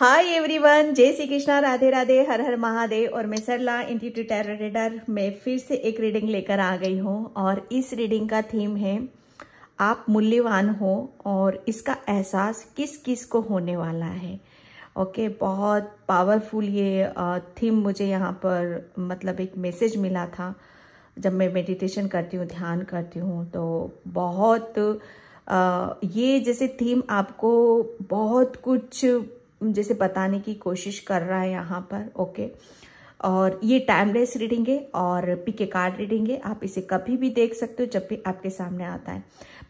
Hi everyone जय श्री कृष्णा राधे राधे हर हर महादेव और मैं सरला इंटीट्यू टेरर रीडर में फिर से एक रीडिंग लेकर आ गई हूँ और इस रीडिंग का थीम है आप मूल्यवान हो और इसका एहसास किस किस को होने वाला है ओके okay, बहुत पावरफुल ये थीम मुझे यहाँ पर मतलब एक मैसेज मिला था जब मैं मेडिटेशन करती हूँ ध्यान करती हूँ तो बहुत आ, ये जैसे थीम आपको बहुत कुछ जैसे बताने की कोशिश कर रहा है यहाँ पर ओके और ये टाइमलेस रीडिंग है और पीके कार्ड रीडिंग है आप इसे कभी भी देख सकते हो जब भी आपके सामने आता है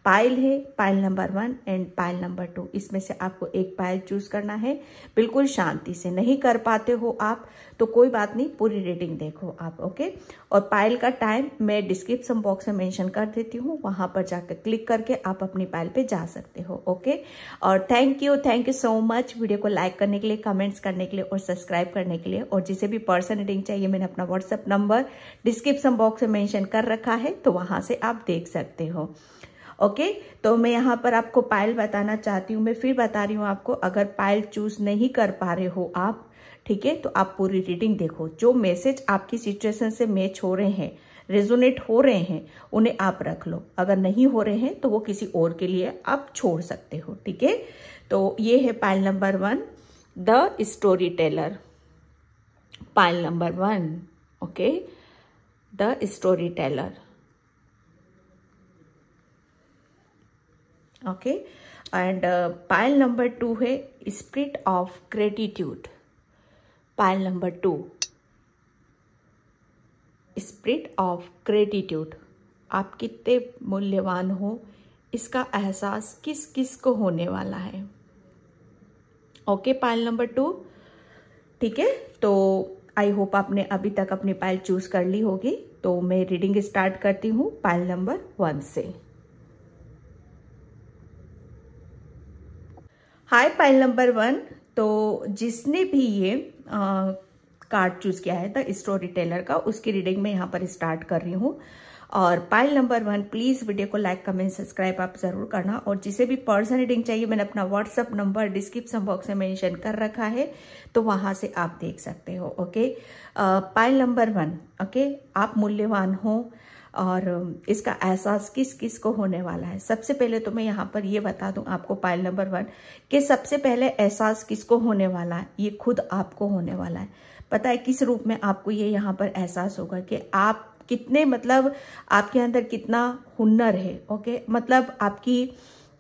पाइल है pile number one and pile number two इसमें से आपको एक पाइल चूज करना है बिल्कुल शांति से नहीं कर पाते हो आप तो कोई बात नहीं पूरी रीडिंग देखो आप ओके और पाइल का टाइम मैं डिस्क्रिप्शन बॉक्स में मेंशन कर देती हूँ वहां पर जाकर क्लिक करके आप अपनी पाइल पे जा सकते हो ओके और thank you thank you so much video को लाइक करने के लिए कमेंट्स करने के लिए और सब्सक्राइब करने के लिए और जिसे भी पर्सन रीडिंग चाहिए मैंने अपना व्हाट्सअप नंबर डिस्क्रिप्शन बॉक्स में मैंशन कर रखा है तो वहां से आप देख सकते हो ओके तो मैं यहाँ पर आपको पायल बताना चाहती हूँ मैं फिर बता रही हूँ आपको अगर पायल चूज नहीं कर पा रहे हो आप ठीक है तो आप पूरी रीडिंग देखो जो मैसेज आपकी सिचुएशन से मैच हो रहे हैं रेजोनेट हो रहे हैं उन्हें आप रख लो अगर नहीं हो रहे हैं तो वो किसी और के लिए आप छोड़ सकते हो ठीक है तो ये है pile number one the storyteller pile number one okay the storyteller okay and pile number two है spirit of gratitude pile number two spirit of gratitude आप कितने मूल्यवान हो इसका एहसास किस किस को होने वाला है ओके पायल नंबर टू ठीक है तो आई होप आपने अभी तक अपनी पायल चूज़ कर ली होगी तो मैं रीडिंग स्टार्ट करती हूँ पायल नंबर वन से हाई पाइल नंबर वन तो जिसने भी ये कार्ड चूज किया है द स्टोरी टेलर का उसकी रीडिंग में यहाँ पर स्टार्ट कर रही हूँ और pile number one please video को लाइक कमेंट सब्सक्राइब आप ज़रूर करना और जिसे भी पर्सन रीडिंग चाहिए मैंने अपना व्हाट्सअप नंबर डिस्क्रिप्शन बॉक्स में मेंशन कर रखा है तो वहां से आप देख सकते हो okay pile number one okay आप मूल्यवान हो और इसका एहसास किस किस को होने वाला है सबसे पहले तो मैं यहाँ पर ये बता दूँ आपको पाइल नंबर वन कि सबसे पहले एहसास किसको होने वाला है ये खुद आपको होने वाला है पता है किस रूप में आपको ये यहाँ पर एहसास होगा कि आप कितने मतलब आपके अंदर कितना हुनर है ओके मतलब आपकी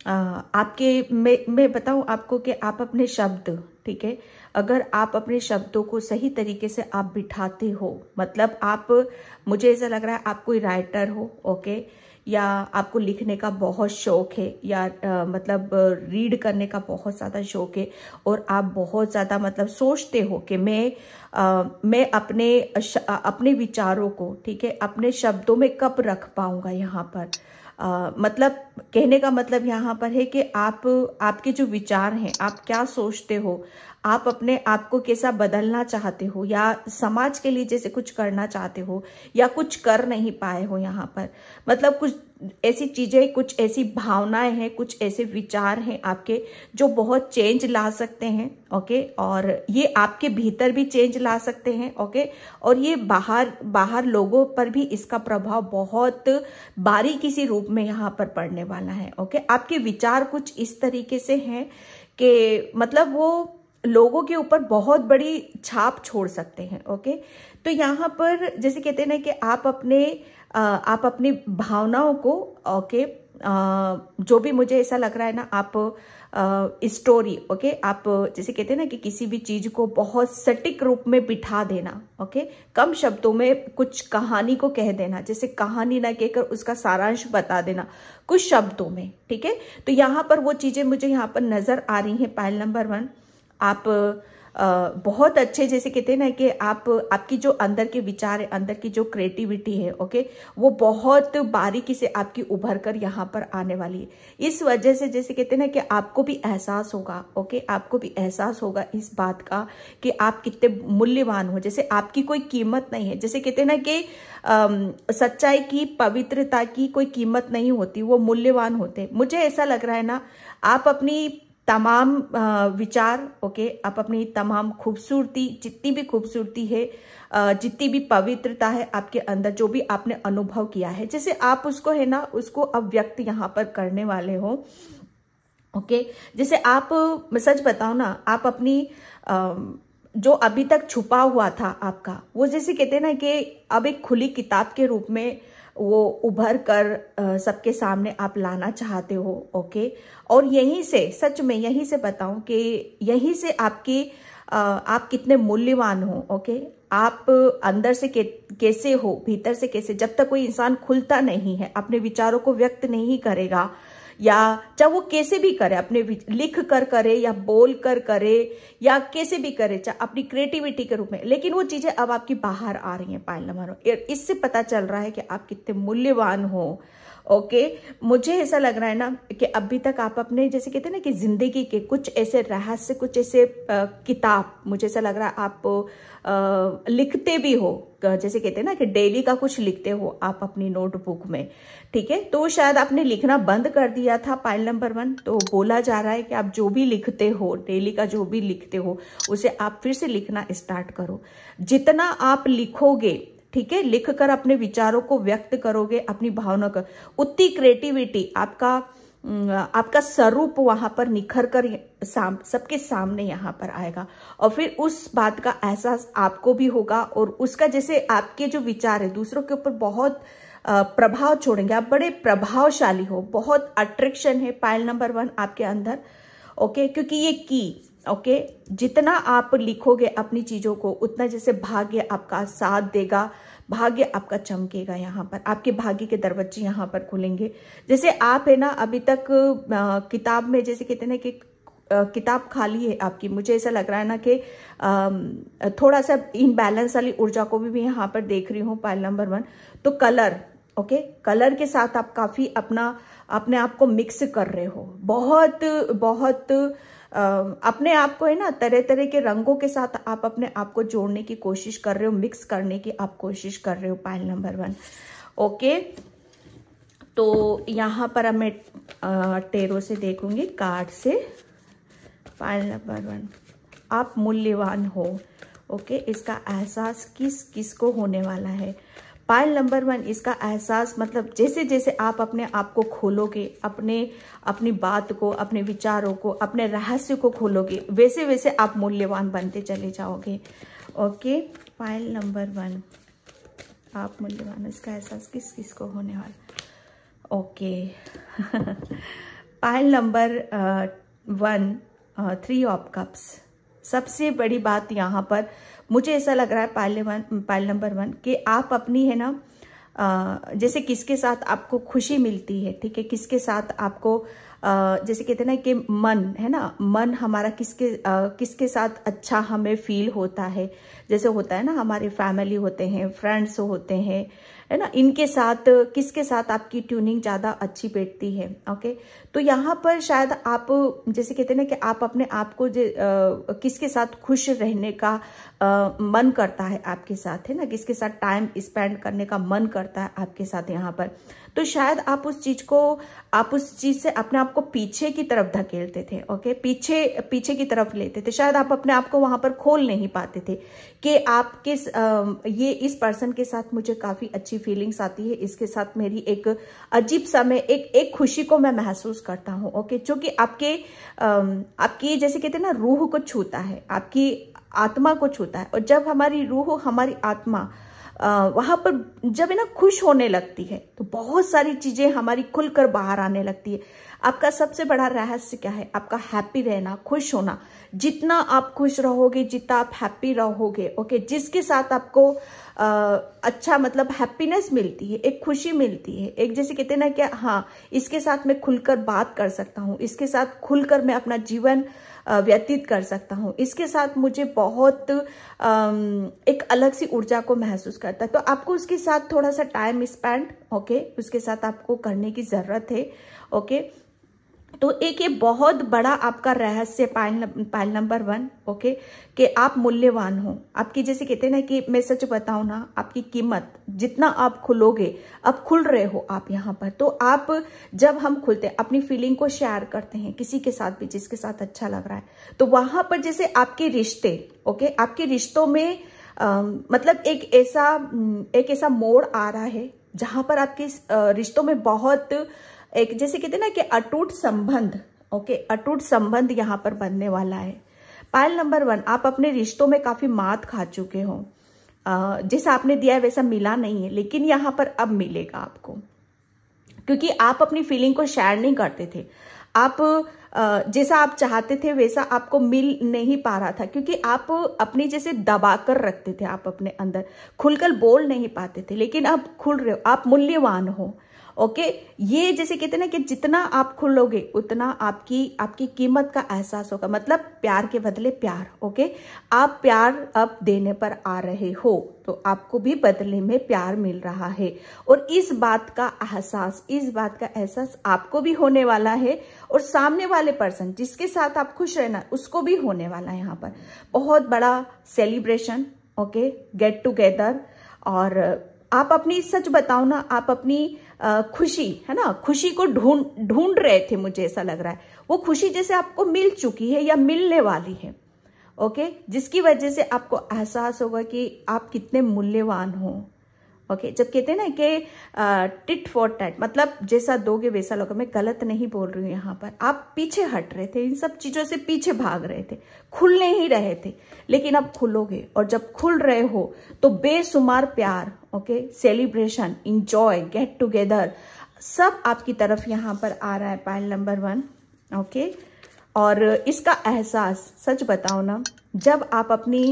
आ, आपके मैं मैं बताऊं आपको कि आप अपने शब्द ठीक है अगर आप अपने शब्दों को सही तरीके से आप बिठाते हो मतलब आप मुझे ऐसा लग रहा है आप कोई राइटर हो ओके या आपको लिखने का बहुत शौक है या आ, मतलब रीड करने का बहुत ज़्यादा शौक है और आप बहुत ज़्यादा मतलब सोचते हो कि मैं आ, मैं अपने अपने विचारों को ठीक है अपने शब्दों में कब रख पाऊँगा यहाँ पर आ, मतलब कहने का मतलब यहाँ पर है कि आप आपके जो विचार हैं आप क्या सोचते हो आप अपने आप को कैसा बदलना चाहते हो या समाज के लिए जैसे कुछ करना चाहते हो या कुछ कर नहीं पाए हो यहाँ पर मतलब कुछ ऐसी चीज़ें कुछ ऐसी भावनाएं हैं कुछ ऐसे विचार हैं आपके जो बहुत चेंज ला सकते हैं ओके और ये आपके भीतर भी चेंज ला सकते हैं ओके और ये बाहर बाहर लोगों पर भी इसका प्रभाव बहुत बारी किसी रूप में यहाँ पर पड़ने वाला है ओके आपके विचार कुछ इस तरीके से हैं कि मतलब वो लोगों के ऊपर बहुत बड़ी छाप छोड़ सकते हैं ओके तो यहाँ पर जैसे कहते हैं ना कि आप अपने आप अपनी भावनाओं को ओके जो भी मुझे ऐसा लग रहा है ना आप स्टोरी ओके आप जैसे कहते हैं ना कि किसी भी चीज को बहुत सटीक रूप में बिठा देना ओके कम शब्दों में कुछ कहानी को कह देना जैसे कहानी ना कहकर उसका सारांश बता देना कुछ शब्दों में ठीक है तो यहाँ पर वो चीजें मुझे यहाँ पर नजर आ रही है पायल नंबर वन आप बहुत अच्छे जैसे कहते हैं ना कि आप आपकी जो अंदर के विचार है अंदर की जो क्रिएटिविटी है ओके वो बहुत बारीकी से आपकी उभर कर यहाँ पर आने वाली है इस वजह से जैसे कहते हैं ना कि आपको भी एहसास होगा ओके आपको भी एहसास होगा इस बात का कि आप कितने मूल्यवान हो जैसे आपकी कोई कीमत नहीं है जैसे कहते हैं ना कि सच्चाई की पवित्रता की कोई कीमत नहीं होती वो मूल्यवान होते मुझे ऐसा लग रहा है ना आप अपनी तमाम विचार ओके आप अपनी तमाम खूबसूरती जितनी भी खूबसूरती है जितनी भी पवित्रता है आपके अंदर जो भी आपने अनुभव किया है जैसे आप उसको है ना उसको अब व्यक्त यहाँ पर करने वाले हो ओके जैसे आप सच बताओ ना आप अपनी जो अभी तक छुपा हुआ था आपका वो जैसे कहते हैं ना कि अब एक खुली किताब के रूप में वो उभर कर सबके सामने आप लाना चाहते हो ओके और यहीं से सच में यहीं से बताऊं कि यहीं से आपकी आप कितने मूल्यवान हो ओके आप अंदर से के, कैसे हो भीतर से कैसे जब तक कोई इंसान खुलता नहीं है अपने विचारों को व्यक्त नहीं करेगा या चाहे वो कैसे भी करे अपने लिख कर करे या बोल कर करे या कैसे भी करे चाहे अपनी क्रिएटिविटी के रूप में लेकिन वो चीज़ें अब आपकी बाहर आ रही हैं पाइल नंबर इससे पता चल रहा है कि आप कितने मूल्यवान हो ओके मुझे ऐसा लग रहा है ना कि अभी तक आप अपने जैसे कहते हैं ना कि जिंदगी के कुछ ऐसे रहस्य कुछ ऐसे किताब मुझे ऐसा लग रहा है आप आ, लिखते भी हो जैसे कहते हैं ना कि डेली का कुछ लिखते हो आप अपनी नोटबुक में ठीक है तो शायद आपने लिखना बंद कर दिया था पाइल नंबर वन तो बोला जा रहा है कि आप जो भी लिखते हो डेली का जो भी लिखते हो उसे आप फिर से लिखना स्टार्ट करो जितना आप लिखोगे ठीक है लिख कर अपने विचारों को व्यक्त करोगे अपनी भावना कर उतनी क्रिएटिविटी आपका आपका स्वरूप वहां पर निखर कर साम, सबके सामने यहाँ पर आएगा और फिर उस बात का एहसास आपको भी होगा और उसका जैसे आपके जो विचार है दूसरों के ऊपर बहुत प्रभाव छोड़ेंगे आप बड़े प्रभावशाली हो बहुत अट्रैक्शन है पाइल नंबर वन आपके अंदर ओके क्योंकि ये की ओके okay? जितना आप लिखोगे अपनी चीज़ों को उतना जैसे भाग्य आपका साथ देगा भाग्य आपका चमकेगा यहाँ पर आपके भाग्य के दरवाजे यहाँ पर खुलेंगे जैसे आप है ना अभी तक आ, किताब में जैसे कहते हैं कि किताब खाली है आपकी मुझे ऐसा लग रहा है ना कि थोड़ा सा इनबैलेंस वाली ऊर्जा को भी मैं यहाँ पर देख रही हूँ पाइल नंबर वन तो कलर ओके okay? कलर के साथ आप काफ़ी अपना अपने आप को मिक्स कर रहे हो बहुत बहुत अपने आप को है ना तरह तरह के रंगों के साथ आप अपने आप को जोड़ने की कोशिश कर रहे हो मिक्स करने की आप कोशिश कर रहे हो पाइल नंबर वन ओके तो यहाँ पर अब मैं टेरों से देखूंगी कार्ड से पाइल नंबर वन आप मूल्यवान हो ओके इसका एहसास किस किस को होने वाला है पायल नंबर वन इसका एहसास मतलब जैसे जैसे आप अपने आप को खोलोगे अपने अपनी बात को अपने विचारों को अपने रहस्य को खोलोगे वैसे वैसे आप मूल्यवान बनते चले जाओगे ओके पायल नंबर वन आप मूल्यवान इसका एहसास किस किस को होने वाला okay pile number one three of cups सबसे बड़ी बात यहाँ पर मुझे ऐसा लग रहा है pile one pile number one कि आप अपनी है ना जैसे किसके साथ आपको खुशी मिलती है ठीक है किसके साथ आपको जैसे कहते हैं ना कि मन है ना मन हमारा किसके किसके साथ अच्छा हमें फील होता है जैसे होता है ना हमारे फैमिली होते हैं फ्रेंड्स होते हैं है ना इनके साथ किसके साथ आपकी ट्यूनिंग ज़्यादा अच्छी बैठती है ओके तो यहाँ पर शायद आप जैसे कहते हैं ना कि आप अपने आप को किसके साथ खुश रहने का आ, मन करता है आपके साथ है ना किसके साथ टाइम स्पेंड करने का मन करता है आपके साथ यहाँ पर तो शायद आप उस चीज को आप उस चीज से अपने आप को पीछे की तरफ धकेलते थे ओके पीछे पीछे की तरफ लेते थे शायद आप अपने आप को वहां पर खोल नहीं पाते थे कि आप किस आ, ये इस पर्सन के साथ मुझे काफी अच्छी फीलिंग्स आती है इसके साथ मेरी एक अजीब समय एक एक खुशी को मैं महसूस करता हूं ओके जो कि आपके आ, आपकी जैसे कहते हैं ना रूह को छूता है आपकी आत्मा को छूता है और जब हमारी रूह हमारी आत्मा वहाँ पर जब है ना खुश होने लगती है तो बहुत सारी चीज़ें हमारी खुलकर बाहर आने लगती है आपका सबसे बड़ा रहस्य क्या है आपका हैप्पी रहना खुश होना जितना आप खुश रहोगे जितना आप हैप्पी रहोगे ओके जिसके साथ आपको अच्छा मतलब हैप्पीनेस मिलती है एक खुशी मिलती है एक जैसे कहते हैं ना कि हाँ इसके साथ मैं खुलकर बात कर सकता हूँ इसके साथ खुलकर मैं अपना जीवन व्यतीत कर सकता हूँ इसके साथ मुझे बहुत एक अलग सी ऊर्जा को महसूस करता है तो आपको उसके साथ थोड़ा सा टाइम स्पेंड ओके उसके साथ आपको करने की ज़रूरत है ओके तो एक ये बहुत बड़ा आपका रहस्य pile pile number one okay कि आप मूल्यवान हो आपकी जैसे कहते हैं ना कि मैं सच बताऊं ना आपकी कीमत जितना आप खुलोगे अब खुल रहे हो आप यहाँ पर तो आप जब हम खुलते हैं अपनी फीलिंग को शेयर करते हैं किसी के साथ भी जिसके साथ अच्छा लग रहा है तो वहां पर जैसे आपके रिश्ते ओके आपके रिश्तों में आ, मतलब एक ऐसा एक ऐसा मोड़ आ रहा है जहां पर आपके रिश्तों में बहुत एक जैसे कहते हैं ना कि अटूट संबंध ओके अटूट संबंध यहाँ पर बनने वाला है पायल नंबर वन आप अपने रिश्तों में काफी मात खा चुके हो जैसा आपने दिया है वैसा मिला नहीं है लेकिन यहाँ पर अब मिलेगा आपको क्योंकि आप अपनी फीलिंग को शेयर नहीं करते थे आप जैसा आप चाहते थे वैसा आपको मिल नहीं पा रहा था क्योंकि आप अपनी जैसे दबा कर रखते थे आप अपने अंदर खुलकर बोल नहीं पाते थे लेकिन अब खुल रहे हो आप मूल्यवान हो ओके ये जैसे कहते हैं ना कि जितना आप खुलोगे उतना आपकी आपकी कीमत का एहसास होगा मतलब प्यार के बदले प्यार ओके आप प्यार अब देने पर आ रहे हो तो आपको भी बदले में प्यार मिल रहा है और इस बात का एहसास इस बात का एहसास आपको भी होने वाला है और सामने वाले पर्सन जिसके साथ आप खुश रहना उसको भी होने वाला है यहाँ पर बहुत बड़ा सेलिब्रेशन ओके गेट टूगेदर और आप अपनी सच बताओ ना आप अपनी खुशी है ना खुशी को ढूंढ ढूंढ रहे थे मुझे ऐसा लग रहा है वो खुशी जैसे आपको मिल चुकी है या मिलने वाली है ओके जिसकी वजह से आपको एहसास होगा कि आप कितने मूल्यवान हो ओके जब कहते हैं ना कि टिट फॉर टैट मतलब जैसा दोगे वैसा लोगे मैं गलत नहीं बोल रही हूँ यहाँ पर आप पीछे हट रहे थे इन सब चीज़ों से पीछे भाग रहे थे खुलने ही रहे थे लेकिन अब खुलोगे और जब खुल रहे हो तो बेसुमार प्यार okay celebration enjoy get together सब आपकी तरफ यहाँ पर आ रहा है पायल नंबर वन ओके और इसका एहसास सच बताओ ना जब आप अपनी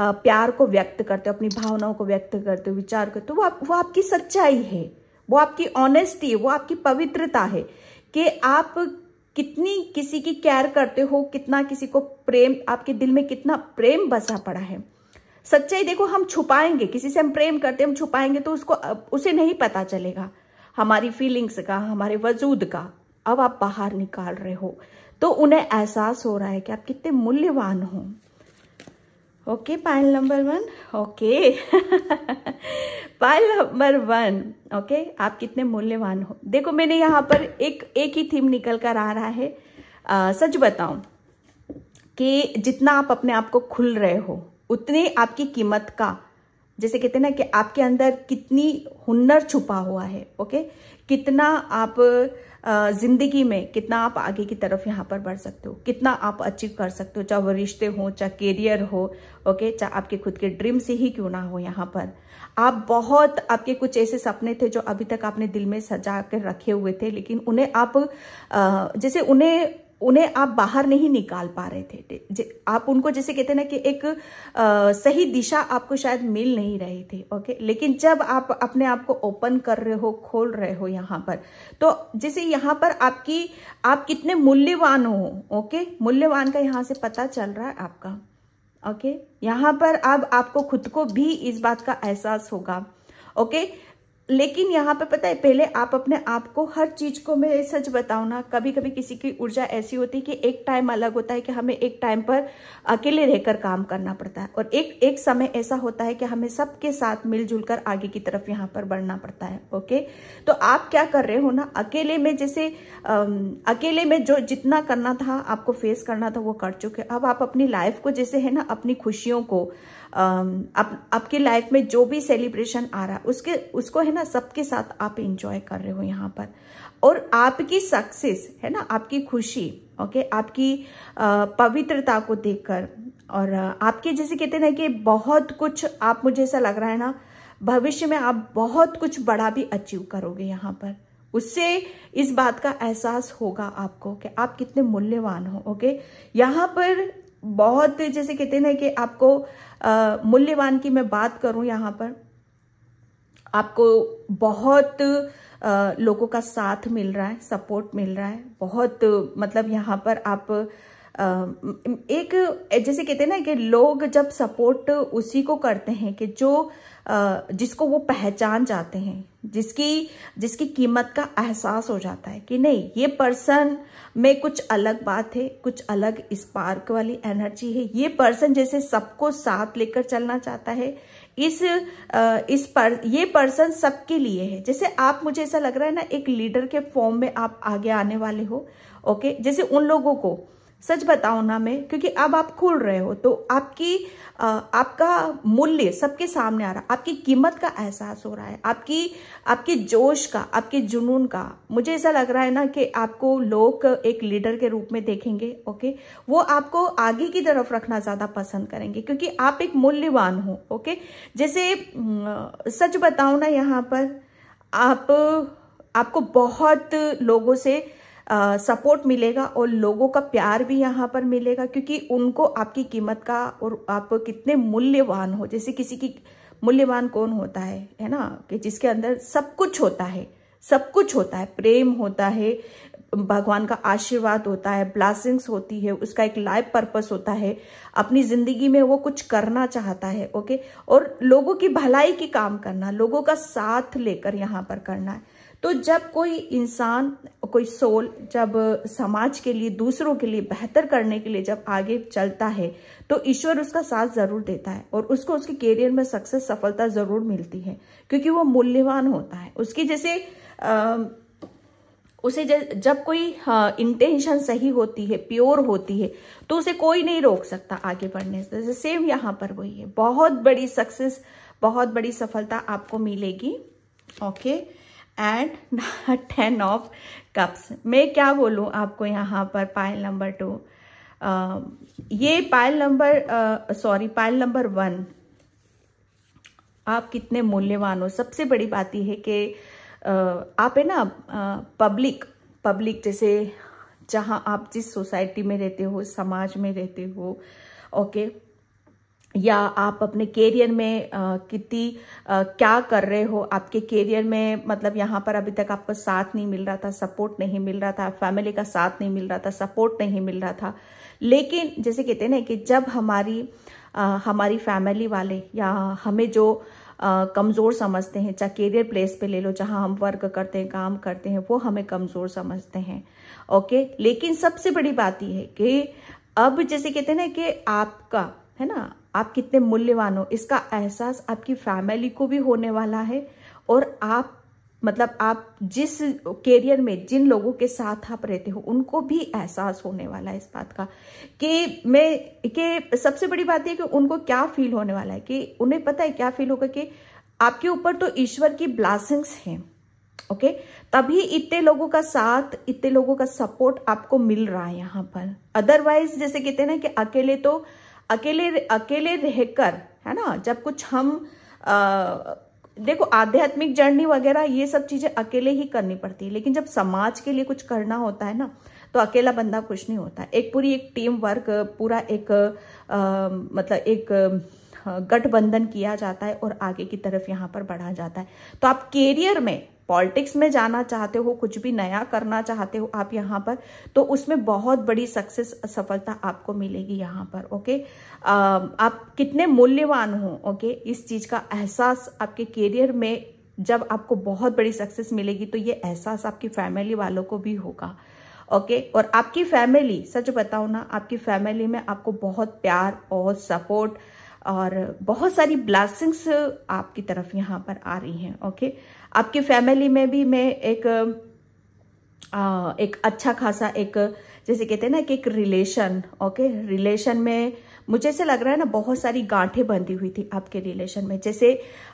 प्यार को व्यक्त करते हो अपनी भावनाओं को व्यक्त करते हो विचार करते हो वो आप, वो आपकी सच्चाई है वो आपकी ऑनेस्टी है वो आपकी पवित्रता है कि आप कितनी किसी की केयर करते हो कितना किसी को प्रेम आपके दिल में कितना प्रेम बसा पड़ा है सच्चाई देखो हम छुपाएंगे किसी से हम प्रेम करते हम छुपाएंगे तो उसको उसे नहीं पता चलेगा हमारी फीलिंग्स का हमारे वजूद का अब आप बाहर निकाल रहे हो तो उन्हें एहसास हो रहा है कि आप कितने मूल्यवान हो okay pile number one okay pile number one okay आप कितने मूल्यवान हो देखो मैंने यहाँ पर एक एक ही थीम निकल कर आ रहा है आ, सच बताऊं कि जितना आप अपने आप को खुल रहे हो उतने आपकी कीमत का जैसे कहते हैं ना कि आपके अंदर कितनी हुनर छुपा हुआ है ओके कितना आप ज़िंदगी में कितना आप आगे की तरफ यहाँ पर बढ़ सकते हो कितना आप अचीव कर सकते हो चाहे वो रिश्ते हों चाहे करियर हो ओके चाहे आपके खुद के ड्रीम से ही क्यों ना हो यहाँ पर आप बहुत आपके कुछ ऐसे सपने थे जो अभी तक आपने दिल में सजा कर रखे हुए थे लेकिन उन्हें आप जैसे उन्हें उन्हें आप बाहर नहीं निकाल पा रहे थे आप उनको जैसे कहते ना कि एक आ, सही दिशा आपको शायद मिल नहीं रही थी ओके लेकिन जब आप अपने आप को ओपन कर रहे हो खोल रहे हो यहाँ पर तो जैसे यहाँ पर आपकी आप कितने मूल्यवान हो ओके मूल्यवान का यहाँ से पता चल रहा है आपका ओके यहाँ पर अब आप, आपको खुद को भी इस बात का एहसास होगा ओके okay? लेकिन यहाँ पे पता है पहले आप अपने आप को हर चीज को मैं सच बताऊ ना कभी कभी किसी की ऊर्जा ऐसी होती है कि एक टाइम अलग होता है कि हमें एक टाइम पर अकेले रहकर काम करना पड़ता है और एक एक समय ऐसा होता है कि हमें सबके साथ मिलजुल कर आगे की तरफ यहाँ पर बढ़ना पड़ता है ओके तो आप क्या कर रहे हो ना अकेले में जैसे अम, अकेले में जो जितना करना था आपको फेस करना था वो कर चुके अब आप अपनी लाइफ को जैसे है ना अपनी खुशियों को आप, आपके लाइफ में जो भी सेलिब्रेशन आ रहा है उसके उसको है ना सबके साथ आप इंजॉय कर रहे हो यहाँ पर और आपकी सक्सेस है ना आपकी खुशी ओके आपकी पवित्रता को देखकर और आपके जैसे कहते ना कि बहुत कुछ आप मुझे ऐसा लग रहा है ना भविष्य में आप बहुत कुछ बड़ा भी अचीव करोगे यहाँ पर उससे इस बात का एहसास होगा आपको कि आप कितने मूल्यवान हो ओके यहाँ पर बहुत जैसे कहते हैं कि आपको मूल्यवान की मैं बात करूं यहाँ पर आपको बहुत आ, लोगों का साथ मिल रहा है सपोर्ट मिल रहा है बहुत मतलब यहाँ पर आप एक जैसे कहते हैं ना कि लोग जब सपोर्ट उसी को करते हैं कि जो जिसको वो पहचान जाते हैं जिसकी जिसकी कीमत का एहसास हो जाता है कि नहीं ये पर्सन में कुछ अलग बात है कुछ अलग स्पार्क वाली एनर्जी है ये पर्सन जैसे सबको साथ लेकर चलना चाहता है इस इस पर ये पर्सन सबके लिए है जैसे आप मुझे ऐसा लग रहा है ना एक लीडर के फॉर्म में आप आगे आने वाले हो ओके जैसे उन लोगों को सच बताओ ना मैं क्योंकि अब आप खुल रहे हो तो आपकी आ, आपका मूल्य सबके सामने आ रहा है आपकी कीमत का एहसास हो रहा है आपकी आपके जोश का आपके जुनून का मुझे ऐसा लग रहा है ना कि आपको लोग एक लीडर के रूप में देखेंगे ओके वो आपको आगे की तरफ रखना ज़्यादा पसंद करेंगे क्योंकि आप एक मूल्यवान हो ओके जैसे सच बताओ ना यहाँ पर आप आपको बहुत लोगों से सपोर्ट मिलेगा और लोगों का प्यार भी यहाँ पर मिलेगा क्योंकि उनको आपकी कीमत का और आप कितने मूल्यवान हो जैसे किसी की मूल्यवान कौन होता है है ना कि जिसके अंदर सब कुछ होता है सब कुछ होता है प्रेम होता है भगवान का आशीर्वाद होता है ब्लासिंग्स होती है उसका एक लाइफ पर्पस होता है अपनी जिंदगी में वो कुछ करना चाहता है ओके और लोगों की भलाई की काम करना लोगों का साथ लेकर यहाँ पर करना है तो जब कोई इंसान कोई सोल जब समाज के लिए दूसरों के लिए बेहतर करने के लिए जब आगे चलता है तो ईश्वर उसका साथ जरूर देता है और उसको उसके कैरियर में सक्सेस सफलता जरूर मिलती है क्योंकि वो मूल्यवान होता है उसकी जैसे आ, उसे जब कोई इंटेंशन सही होती है प्योर होती है तो उसे कोई नहीं रोक सकता आगे बढ़ने से सेम यहाँ पर वही है बहुत बड़ी सक्सेस बहुत बड़ी सफलता आपको मिलेगी okay okay? And ten of cups मैं क्या बोलूँ आपको यहाँ पर पायल नंबर टू ये pile number sorry pile number one आप कितने मूल्यवान हो सबसे बड़ी बात यह है कि uh, आप है ना पब्लिक uh, पब्लिक जैसे जहाँ आप जिस सोसाइटी में रहते हो समाज में रहते हो ओके okay? या आप अपने कैरियर में कितनी क्या कर रहे हो आपके कैरियर में मतलब यहाँ पर अभी तक आपको साथ नहीं मिल रहा था सपोर्ट नहीं मिल रहा था फैमिली का साथ नहीं मिल रहा था सपोर्ट नहीं मिल रहा था लेकिन जैसे कहते हैं ना कि जब हमारी आ, हमारी फैमिली वाले या हमें जो कमज़ोर समझते हैं चाहे कैरियर प्लेस पे ले लो जहाँ हम वर्क करते हैं काम करते हैं वो हमें कमज़ोर समझते हैं ओके लेकिन सबसे बड़ी बात यह है कि अब जैसे कहते हैं ना कि आपका है ना आप कितने मूल्यवान हो इसका एहसास आपकी फैमिली को भी होने वाला है और आप मतलब आप जिस कैरियर में जिन लोगों के साथ आप रहते हो उनको भी एहसास होने वाला है इस बात का कि मैं कि सबसे बड़ी बात यह कि उनको क्या फील होने वाला है कि उन्हें पता है क्या फील होगा कि आपके ऊपर तो ईश्वर की ब्लासिंग्स हैं ओके तभी इतने लोगों का साथ इतने लोगों का सपोर्ट आपको मिल रहा है यहां पर अदरवाइज जैसे कहते हैं ना कि अकेले तो अकेले अकेले रहकर है ना जब कुछ हम आ, देखो आध्यात्मिक जर्नी वगैरह ये सब चीजें अकेले ही करनी पड़ती है लेकिन जब समाज के लिए कुछ करना होता है ना तो अकेला बंदा कुछ नहीं होता एक पूरी एक टीम वर्क पूरा एक आ, मतलब एक गठबंधन किया जाता है और आगे की तरफ यहाँ पर बढ़ा जाता है तो आप कैरियर में पॉलिटिक्स में जाना चाहते हो कुछ भी नया करना चाहते हो आप यहाँ पर तो उसमें बहुत बड़ी सक्सेस सफलता आपको मिलेगी यहाँ पर ओके आ, आप कितने मूल्यवान हो ओके इस चीज का एहसास आपके करियर में जब आपको बहुत बड़ी सक्सेस मिलेगी तो ये एहसास आपकी फैमिली वालों को भी होगा ओके okay? और आपकी फैमिली सच बताओ ना आपकी फैमिली में आपको बहुत प्यार और सपोर्ट और बहुत सारी ब्लैसिंग्स आपकी तरफ यहाँ पर आ रही हैं ओके okay? आपकी फैमिली में भी मैं एक आ, एक अच्छा खासा एक जैसे कहते हैं ना कि एक रिलेशन ओके रिलेशन में मुझे ऐसे लग रहा है ना बहुत सारी गांठें बंधी हुई थी आपके रिलेशन में जैसे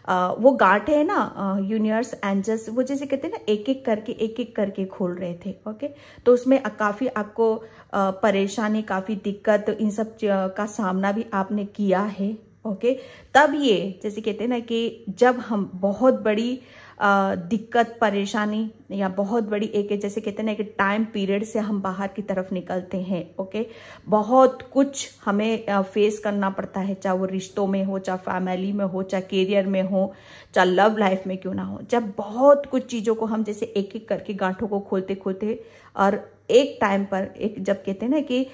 आ, वो गांठें है ना यूनिवर्स एंजल्स वो जैसे कहते हैं ना एक एक करके एक एक करके खोल रहे थे ओके तो उसमें काफ़ी आपको आ, परेशानी काफ़ी दिक्कत इन सब का सामना भी आपने किया है ओके तब ये जैसे कहते हैं ना कि जब हम बहुत बड़ी दिक्कत परेशानी या बहुत बड़ी एक जैसे कहते हैं ना कि टाइम पीरियड से हम बाहर की तरफ निकलते हैं ओके बहुत कुछ हमें फेस करना पड़ता है चाहे वो रिश्तों में हो चाहे फैमिली में हो चाहे करियर में हो चाहे लव लाइफ में क्यों ना हो जब बहुत कुछ चीज़ों को हम जैसे एक एक करके गांठों को खोलते खोलते और एक टाइम पर एक जब कहते हैं ना कि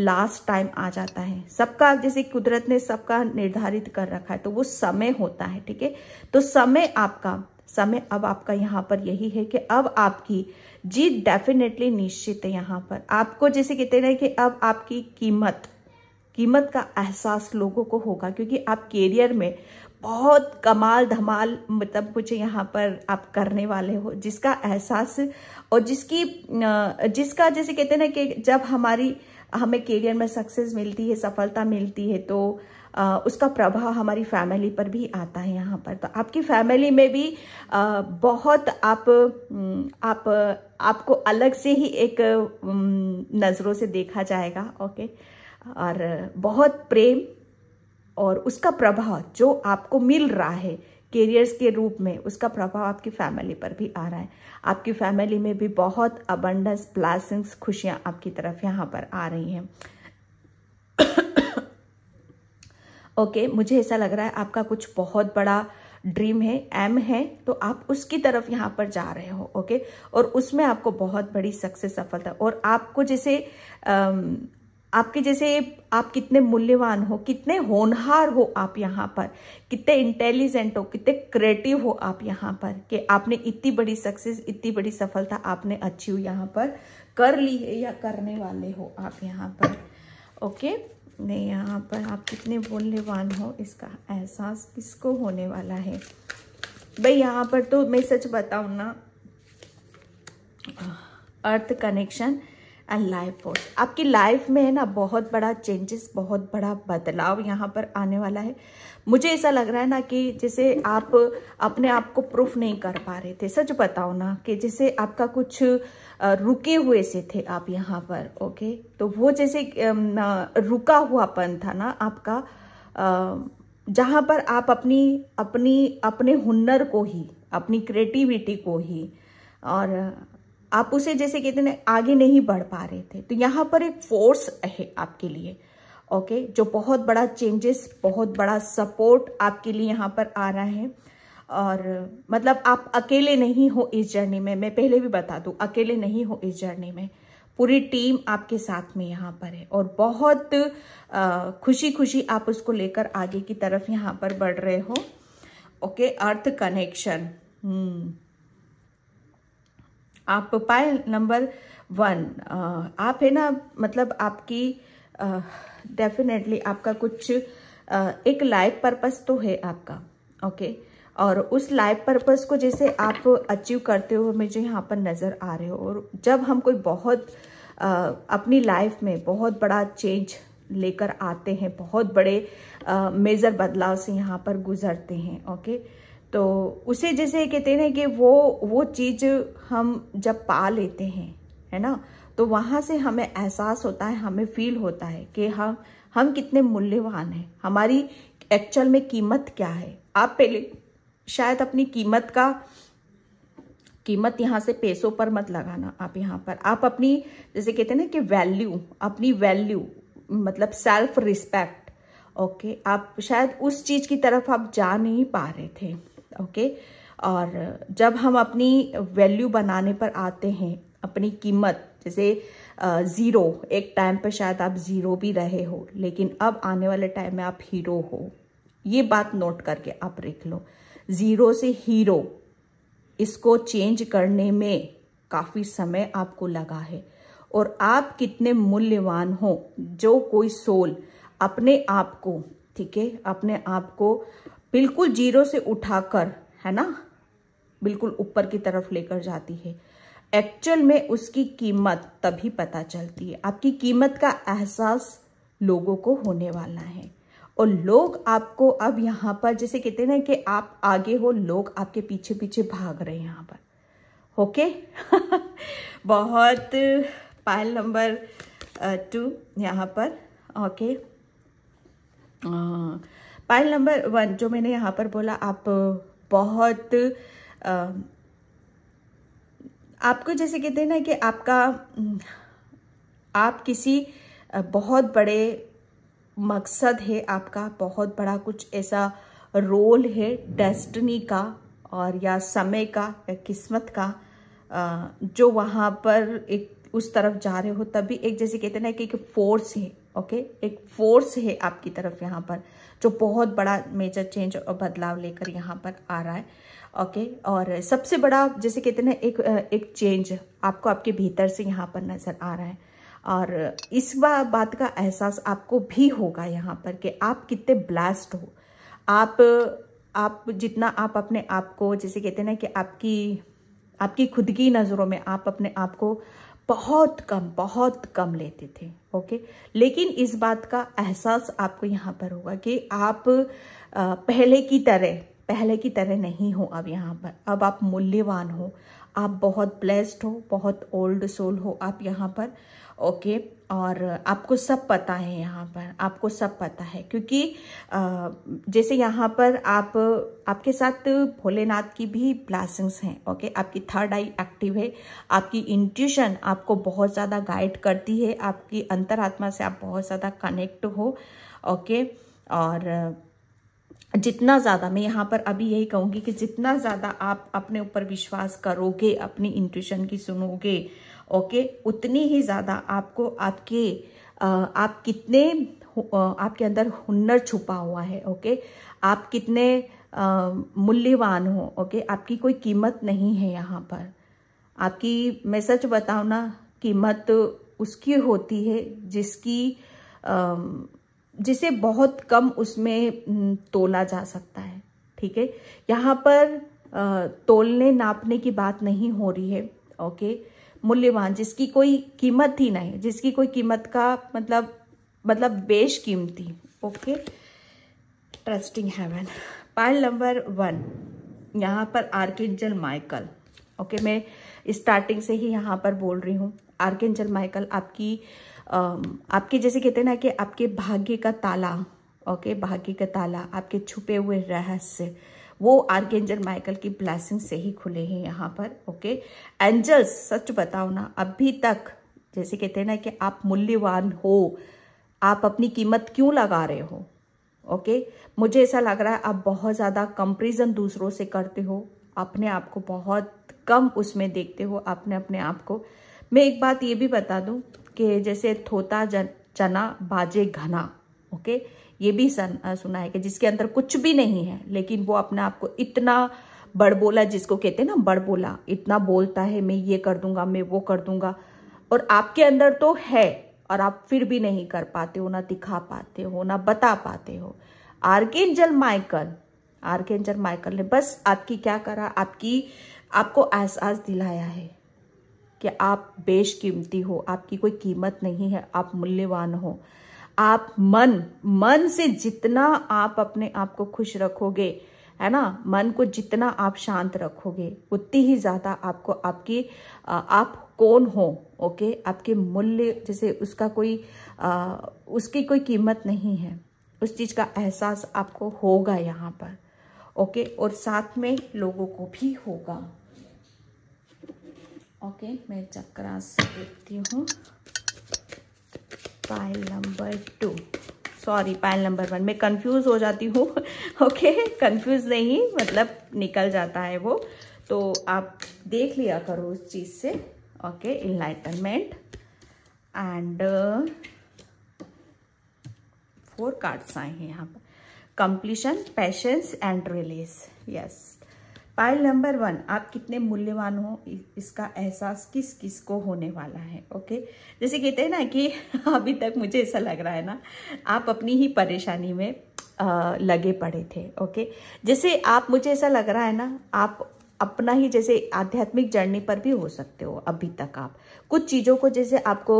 लास्ट टाइम आ जाता है सबका जैसे कुदरत ने सबका निर्धारित कर रखा है तो वो समय होता है ठीक है तो समय आपका समय अब आपका यहाँ पर यही है कि अब आपकी जीत डेफिनेटली निश्चित है यहाँ पर आपको जैसे कहते रहे कि अब आपकी कीमत कीमत का एहसास लोगों को होगा क्योंकि आप कैरियर में बहुत कमाल धमाल मतलब कुछ यहाँ पर आप करने वाले हो जिसका एहसास और जिसकी जिसका जैसे कहते हैं ना कि जब हमारी हमें कैरियर में सक्सेस मिलती है सफलता मिलती है तो उसका प्रभाव हमारी फैमिली पर भी आता है यहाँ पर तो आपकी फैमिली में भी बहुत आप आप आपको अलग से ही एक नज़रों से देखा जाएगा ओके और बहुत प्रेम और उसका प्रभाव जो आपको मिल रहा है कैरियर्स के रूप में उसका प्रभाव आपकी फैमिली पर भी आ रहा है आपकी फैमिली में भी बहुत अबंडस ब्लासिंग्स खुशियां आपकी तरफ यहाँ पर आ रही हैं ओके okay, मुझे ऐसा लग रहा है आपका कुछ बहुत बड़ा ड्रीम है एम है तो आप उसकी तरफ यहाँ पर जा रहे हो ओके okay? और उसमें आपको बहुत बड़ी सक्सेस सफलता और आपको जैसे आपके जैसे आप कितने मूल्यवान हो कितने होनहार हो आप यहाँ पर कितने इंटेलिजेंट हो कितने क्रिएटिव हो आप यहाँ पर कि आपने इतनी बड़ी सक्सेस इतनी बड़ी सफलता आपने अचीव यहाँ पर कर ली है या करने वाले हो आप यहाँ पर ओके okay? ने यहाँ पर आप कितने मूल्यवान हो इसका एहसास किसको होने वाला है भाई यहाँ पर तो मैं सच बताऊँ ना earth connection and life force आपकी लाइफ में है ना बहुत बड़ा चेंजेस बहुत बड़ा बदलाव यहाँ पर आने वाला है मुझे ऐसा लग रहा है ना कि जैसे आप अपने आप को प्रूफ नहीं कर पा रहे थे सच बताओ ना कि जैसे आपका कुछ रुके हुए से थे आप यहाँ पर ओके तो वो जैसे रुका हुआपन था ना आपका जहाँ पर आप अपनी अपनी अपने हुनर को ही अपनी क्रिएटिविटी को ही और आप उसे जैसे कहते ना आगे नहीं बढ़ पा रहे थे तो यहाँ पर एक फोर्स है आपके लिए ओके जो बहुत बड़ा चेंजेस बहुत बड़ा सपोर्ट आपके लिए यहाँ पर आ रहा है और मतलब आप अकेले नहीं हो इस जर्नी में मैं पहले भी बता दूं अकेले नहीं हो इस जर्नी में पूरी टीम आपके साथ में यहाँ पर है और बहुत खुशी खुशी आप उसको लेकर आगे की तरफ यहाँ पर बढ़ रहे हो ओके अर्थ कनेक्शन हम्म। आप पाए नंबर वन आप है ना मतलब आपकी डेफिनेटली आपका कुछ एक लाइफ पर्पस तो है आपका ओके okay? और उस लाइफ पर्पस को जैसे आप अचीव करते हुए मुझे यहाँ पर नज़र आ रहे हो और जब हम कोई बहुत आ, अपनी लाइफ में बहुत बड़ा चेंज लेकर आते हैं बहुत बड़े आ, मेजर बदलाव से यहाँ पर गुजरते हैं ओके तो उसे जैसे कहते हैं कि वो वो चीज़ हम जब पा लेते हैं है ना तो वहाँ से हमें एहसास होता है हमें फील होता है कि हम हम कितने मूल्यवान हैं हमारी एक्चुअल में कीमत क्या है आप पहले शायद अपनी कीमत का कीमत यहाँ से पैसों पर मत लगाना आप यहाँ पर आप अपनी जैसे कहते हैं ना कि वैल्यू अपनी वैल्यू मतलब सेल्फ रिस्पेक्ट ओके आप शायद उस चीज़ की तरफ आप जा नहीं पा रहे थे ओके और जब हम अपनी वैल्यू बनाने पर आते हैं अपनी कीमत जैसे ज़ीरो एक टाइम पर शायद आप ज़ीरो भी रहे हो लेकिन अब आने वाले टाइम में आप हीरो हो ये बात नोट करके आप रख लो ज़ीरो से हीरो इसको चेंज करने में काफ़ी समय आपको लगा है और आप कितने मूल्यवान हो जो कोई सोल अपने आप को ठीक है अपने आप को बिल्कुल जीरो से उठाकर है ना बिल्कुल ऊपर की तरफ लेकर जाती है एक्चुअल में उसकी कीमत तभी पता चलती है आपकी कीमत का एहसास लोगों को होने वाला है और लोग आपको अब यहाँ पर जैसे कहते हैं कि आप आगे हो लोग आपके पीछे पीछे भाग रहे हैं यहाँ पर ओके बहुत पायल नंबर टू यहाँ पर ओके पायल नंबर वन जो मैंने यहाँ पर बोला आप बहुत आ, आपको जैसे कहते हैं ना कि आपका आप किसी बहुत बड़े मकसद है आपका बहुत बड़ा कुछ ऐसा रोल है डेस्टनी का और या समय का या किस्मत का जो वहाँ पर एक उस तरफ जा रहे हो तभी एक जैसे कहते हैं ना कि एक फोर्स है ओके एक फोर्स है आपकी तरफ यहाँ पर जो बहुत बड़ा मेजर चेंज और बदलाव लेकर यहाँ पर आ रहा है ओके और सबसे बड़ा जैसे कहते हैं ना एक एक चेंज आपको आपके भीतर से यहाँ पर नज़र आ रहा है और इस बात का एहसास आपको भी होगा यहाँ पर कि आप कितने ब्लास्ट हो आप आप जितना आप अपने आप को जैसे कहते हैं ना कि आपकी आपकी खुद की नज़रों में आप अपने आप को बहुत कम बहुत कम लेते थे ओके लेकिन इस बात का एहसास आपको यहाँ पर होगा कि आप पहले की तरह पहले की तरह नहीं हो अब यहाँ पर अब आप मूल्यवान हो आप बहुत ब्लेस्ड हो बहुत ओल्ड सोल हो आप यहाँ पर ओके और आपको सब पता है यहाँ पर आपको सब पता है क्योंकि जैसे यहाँ पर आप आपके साथ भोलेनाथ की भी ब्लासिंग्स हैं ओके आपकी थर्ड आई एक्टिव है आपकी इंट्यूशन आपको बहुत ज़्यादा गाइड करती है आपकी अंतरात्मा से आप बहुत ज़्यादा कनेक्ट हो ओके और जितना ज़्यादा मैं यहाँ पर अभी यही कहूँगी कि जितना ज़्यादा आप अपने ऊपर विश्वास करोगे अपनी इंट्यूशन की सुनोगे ओके उतनी ही ज़्यादा आपको आपके आप कितने आपके अंदर हुनर छुपा हुआ है ओके आप कितने मूल्यवान हो ओके आपकी कोई कीमत नहीं है यहाँ पर आपकी मैं सच बताऊँ ना कीमत उसकी होती है जिसकी जिसे बहुत कम उसमें तोला जा सकता है ठीक है यहाँ पर तोलने नापने की बात नहीं हो रही है ओके मूल्यवान जिसकी कोई कीमत ही नहीं जिसकी कोई कीमत का मतलब मतलब बेश कीमती okay trusting heaven pile number one यहाँ पर आर्किंजल माइकल ओके मैं स्टार्टिंग से ही यहाँ पर बोल रही हूँ आर्किंजल माइकल आपकी आपके जैसे कहते हैं ना कि आपके भाग्य का ताला ओके भाग्य का ताला आपके छुपे हुए रहस्य वो आर्गेंजल माइकल की ब्लैसिंग से ही खुले हैं यहाँ पर ओके एंजल्स सच बताओ ना अभी तक जैसे कहते हैं ना कि आप मूल्यवान हो आप अपनी कीमत क्यों लगा रहे हो ओके मुझे ऐसा लग रहा है आप बहुत ज़्यादा कंपेरिजन दूसरों से करते हो अपने आप को बहुत कम उसमें देखते हो अपने अपने आप को मैं एक बात ये भी बता दूँ कि जैसे थोता चना बाजे घना ओके ये भी सन, सुना है कि जिसके अंदर कुछ भी नहीं है लेकिन वो अपने आप को इतना बड़बोला जिसको कहते हैं ना बड़बोला इतना बोलता है मैं ये कर दूंगा मैं वो कर दूंगा और आपके अंदर तो है और आप फिर भी नहीं कर पाते हो ना दिखा पाते हो ना बता पाते हो आर्केंजल माइकल आर्केंजल माइकल ने बस आपकी क्या करा आपकी आपको एहसास दिलाया है कि आप बेशकीमती हो आपकी कोई कीमत नहीं है आप मूल्यवान हो आप मन मन से जितना आप अपने आप को खुश रखोगे है ना मन को जितना आप शांत रखोगे उतनी ही ज़्यादा आपको आपकी आप कौन हो ओके आपके मूल्य जैसे उसका कोई आ, उसकी कोई कीमत नहीं है उस चीज़ का एहसास आपको होगा यहाँ पर ओके और साथ में लोगों को भी होगा ओके मैं चक्रास देखती हूँ pile number two sorry pile number one मैं कंफ्यूज हो जाती हूँ ओके कंफ्यूज नहीं मतलब निकल जाता है वो तो आप देख लिया करो उस चीज़ से okay enlightenment and four cards आए हैं यहाँ पर completion patience and release yes pile number one आप कितने मूल्यवान हो इसका एहसास किस किस को होने वाला है ओके जैसे कहते हैं ना कि अभी तक मुझे ऐसा लग रहा है ना आप अपनी ही परेशानी में आ, लगे पड़े थे ओके जैसे आप मुझे ऐसा लग रहा है ना आप अपना ही जैसे आध्यात्मिक जर्नी पर भी हो सकते हो अभी तक आप कुछ चीज़ों को जैसे आपको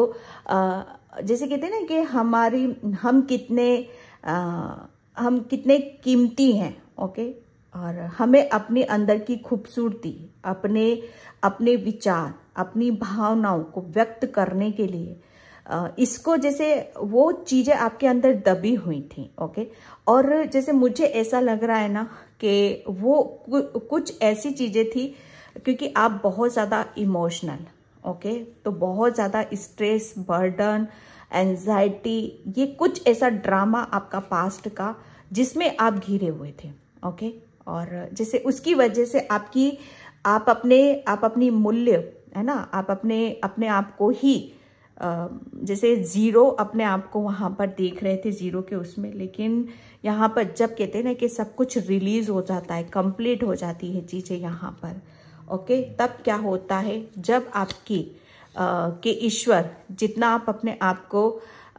आ, जैसे कहते हैं ना कि हमारी हम कितने आ, हम कितने कीमती हैं ओके और हमें अपने अंदर की खूबसूरती अपने अपने विचार अपनी भावनाओं को व्यक्त करने के लिए इसको जैसे वो चीज़ें आपके अंदर दबी हुई थी ओके और जैसे मुझे ऐसा लग रहा है ना कि वो कुछ ऐसी चीज़ें थी क्योंकि आप बहुत ज़्यादा इमोशनल ओके तो बहुत ज़्यादा स्ट्रेस बर्डन एनजाइटी ये कुछ ऐसा ड्रामा आपका पास्ट का जिसमें आप घिरे हुए थे ओके और जैसे उसकी वजह से आपकी आप अपने आप अपनी मूल्य है ना आप अपने अपने आप को ही जैसे ज़ीरो अपने आप को वहाँ पर देख रहे थे ज़ीरो के उसमें लेकिन यहाँ पर जब कहते हैं ना कि सब कुछ रिलीज़ हो जाता है कंप्लीट हो जाती है चीज़ें यहाँ पर ओके तब क्या होता है जब आपकी आ, के ईश्वर जितना आप अपने आप को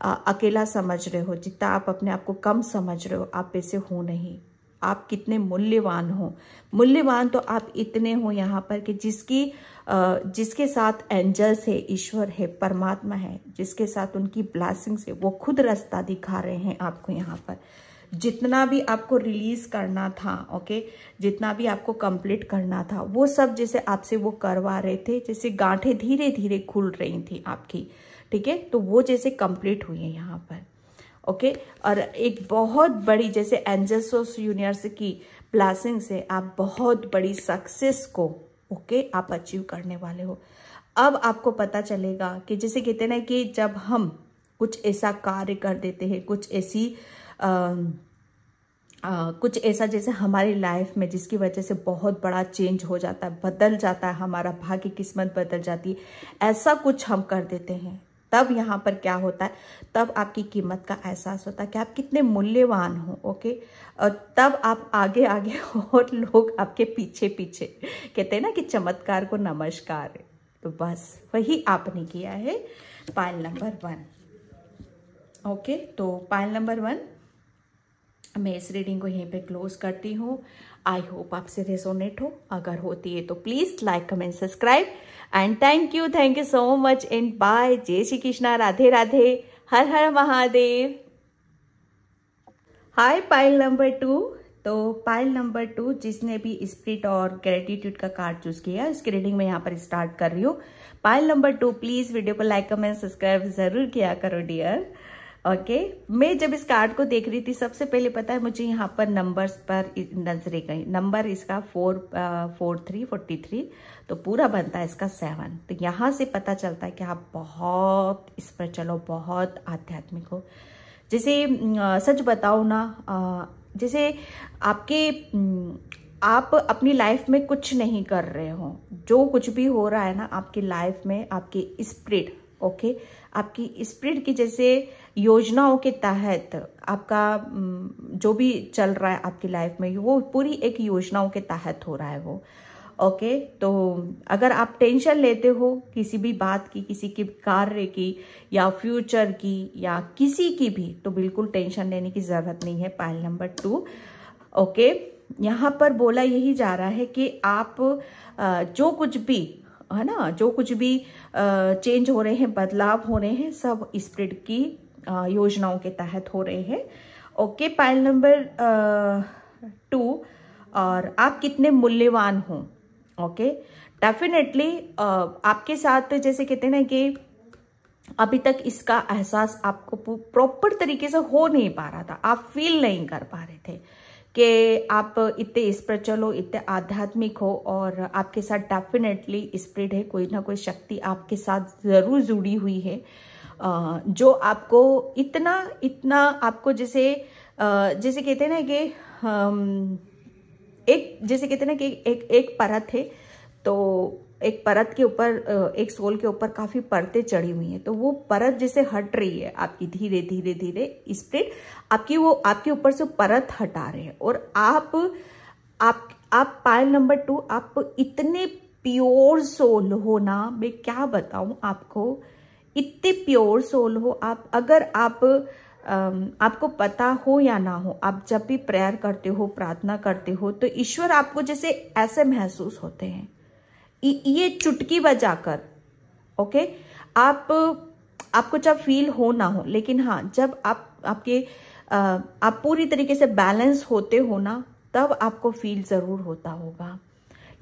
आ, अकेला समझ रहे हो जितना आप अपने आप को कम समझ रहे हो आप ऐसे हो नहीं आप कितने मूल्यवान हो मूल्यवान तो आप इतने हो यहाँ पर कि जिसकी जिसके साथ एंजल्स है ईश्वर है परमात्मा है जिसके साथ उनकी ब्लासिंग्स है वो खुद रास्ता दिखा रहे हैं आपको यहाँ पर जितना भी आपको रिलीज करना था ओके जितना भी आपको कंप्लीट करना था वो सब जैसे आपसे वो करवा रहे थे जैसे गांठें धीरे धीरे खुल रही थी आपकी ठीक है तो वो जैसे कंप्लीट हुई है यहाँ पर ओके और एक बहुत बड़ी जैसे एंजल्स ऑफ यूनिवर्स की ब्लासिंग से आप बहुत बड़ी सक्सेस को ओके आप अचीव करने वाले हो अब आपको पता चलेगा कि जैसे कहते ना कि जब हम कुछ ऐसा कार्य कर देते हैं कुछ ऐसी आ, कुछ ऐसा जैसे हमारी लाइफ में जिसकी वजह से बहुत बड़ा चेंज हो जाता है बदल जाता है हमारा भाग्य किस्मत बदल जाती है ऐसा कुछ हम कर देते हैं तब यहाँ पर क्या होता है तब आपकी कीमत का एहसास होता है कि आप कितने मूल्यवान हो ओके और तब आप आगे आगे और लोग आपके पीछे पीछे कहते हैं ना कि चमत्कार को नमस्कार तो बस वही आपने किया है पाइल नंबर वन ओके तो पाइल नंबर वन मैं इस रीडिंग को यहीं पे क्लोज करती हूँ आई होप आपसे रेजोनेट हो अगर होती है तो please like comment subscribe and thank you thank you so much and bye जय Shri Krishna Radhe Radhe Har Har Mahadev hi pile number two तो पाइल नंबर टू जिसने भी स्प्रिट और ग्रेटिट्यूड का कार्ड चूज किया इसकी रीडिंग में यहाँ पर स्टार्ट कर रही हूँ pile number two please video को लाइक कमेंट सब्सक्राइब ज़रूर किया करो डियर ओके मैं जब इस कार्ड को देख रही थी सबसे पहले पता है मुझे यहाँ पर नंबर्स पर नजरें गई नंबर इसका four four three forty three तो पूरा बनता है इसका सेवन तो यहाँ से पता चलता है कि आप बहुत इस पर चलो बहुत आध्यात्मिक हो जैसे सच बताओ ना जैसे आपके आप अपनी लाइफ में कुछ नहीं कर रहे हो जो कुछ भी हो रहा है ना आपकी लाइफ में आपकी स्प्रिट ओके आपकी स्प्रिट की जैसे योजनाओं के तहत आपका जो भी चल रहा है आपकी लाइफ में वो पूरी एक योजनाओं के तहत हो रहा है वो ओके okay, तो अगर आप टेंशन लेते हो किसी भी बात की किसी की कार्य की या फ्यूचर की या किसी की भी तो बिल्कुल टेंशन लेने की ज़रूरत नहीं है पाइल नंबर टू ओके यहाँ पर बोला यही जा रहा है कि आप जो कुछ भी है ना जो कुछ भी चेंज हो रहे हैं बदलाव हो रहे हैं सब स्प्रिट की योजनाओं के तहत हो रहे हैं ओके पाइल नंबर टू और आप कितने मूल्यवान हो ओके डेफिनेटली आपके साथ जैसे कहते हैं ना कि अभी तक इसका एहसास आपको प्रॉपर तरीके से हो नहीं पा रहा था आप फील नहीं कर पा रहे थे कि आप इतने इस पर चलो इतने आध्यात्मिक हो और आपके साथ डेफिनेटली स्प्रिट है कोई ना कोई शक्ति आपके साथ ज़रूर जुड़ी हुई है जो आपको इतना इतना आपको जैसे जैसे कहते हैं ना कि एक जैसे कहते हैं ना कि एक एक परत है तो एक परत के ऊपर एक सोल के ऊपर काफी परतें चढ़ी हुई हैं तो वो परत जैसे हट रही है आपकी धीरे धीरे धीरे स्प्रिट आपकी वो आपके ऊपर से परत हटा रहे हैं और आप आप आप पायल नंबर टू आप इतने प्योर सोल हो ना मैं क्या बताऊं आपको इतने प्योर सोल हो आप अगर आप आपको पता हो या ना हो आप जब भी प्रेयर करते हो प्रार्थना करते हो तो ईश्वर आपको जैसे ऐसे महसूस होते हैं ये चुटकी बजाकर ओके आप आपको जब फील हो ना हो लेकिन हाँ जब आप आपके आप पूरी तरीके से बैलेंस होते हो ना तब आपको फील ज़रूर होता होगा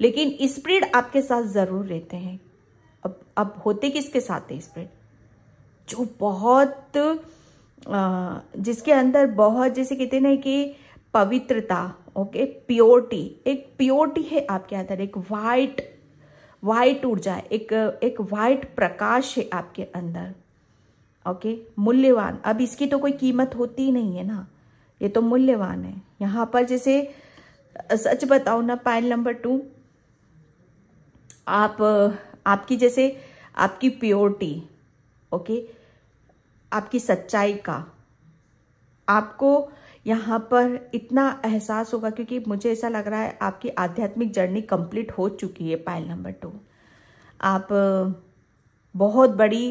लेकिन स्प्रिड आपके साथ ज़रूर रहते हैं अब अब होते किसके साथ है स्प्रिड जो बहुत जिसके अंदर बहुत जैसे कहते ना कि पवित्रता ओके प्योरिटी एक प्योरिटी है आपके अंदर एक वाइट वाइट ऊर्जा एक एक वाइट प्रकाश है आपके अंदर ओके मूल्यवान अब इसकी तो कोई कीमत होती नहीं है ना ये तो मूल्यवान है यहां पर जैसे सच बताओ ना पाइल नंबर टू आप आपकी जैसे आपकी प्योरिटी ओके आपकी सच्चाई का आपको यहाँ पर इतना एहसास होगा क्योंकि मुझे ऐसा लग रहा है आपकी आध्यात्मिक जर्नी कंप्लीट हो चुकी है पायल नंबर टू आप बहुत बड़ी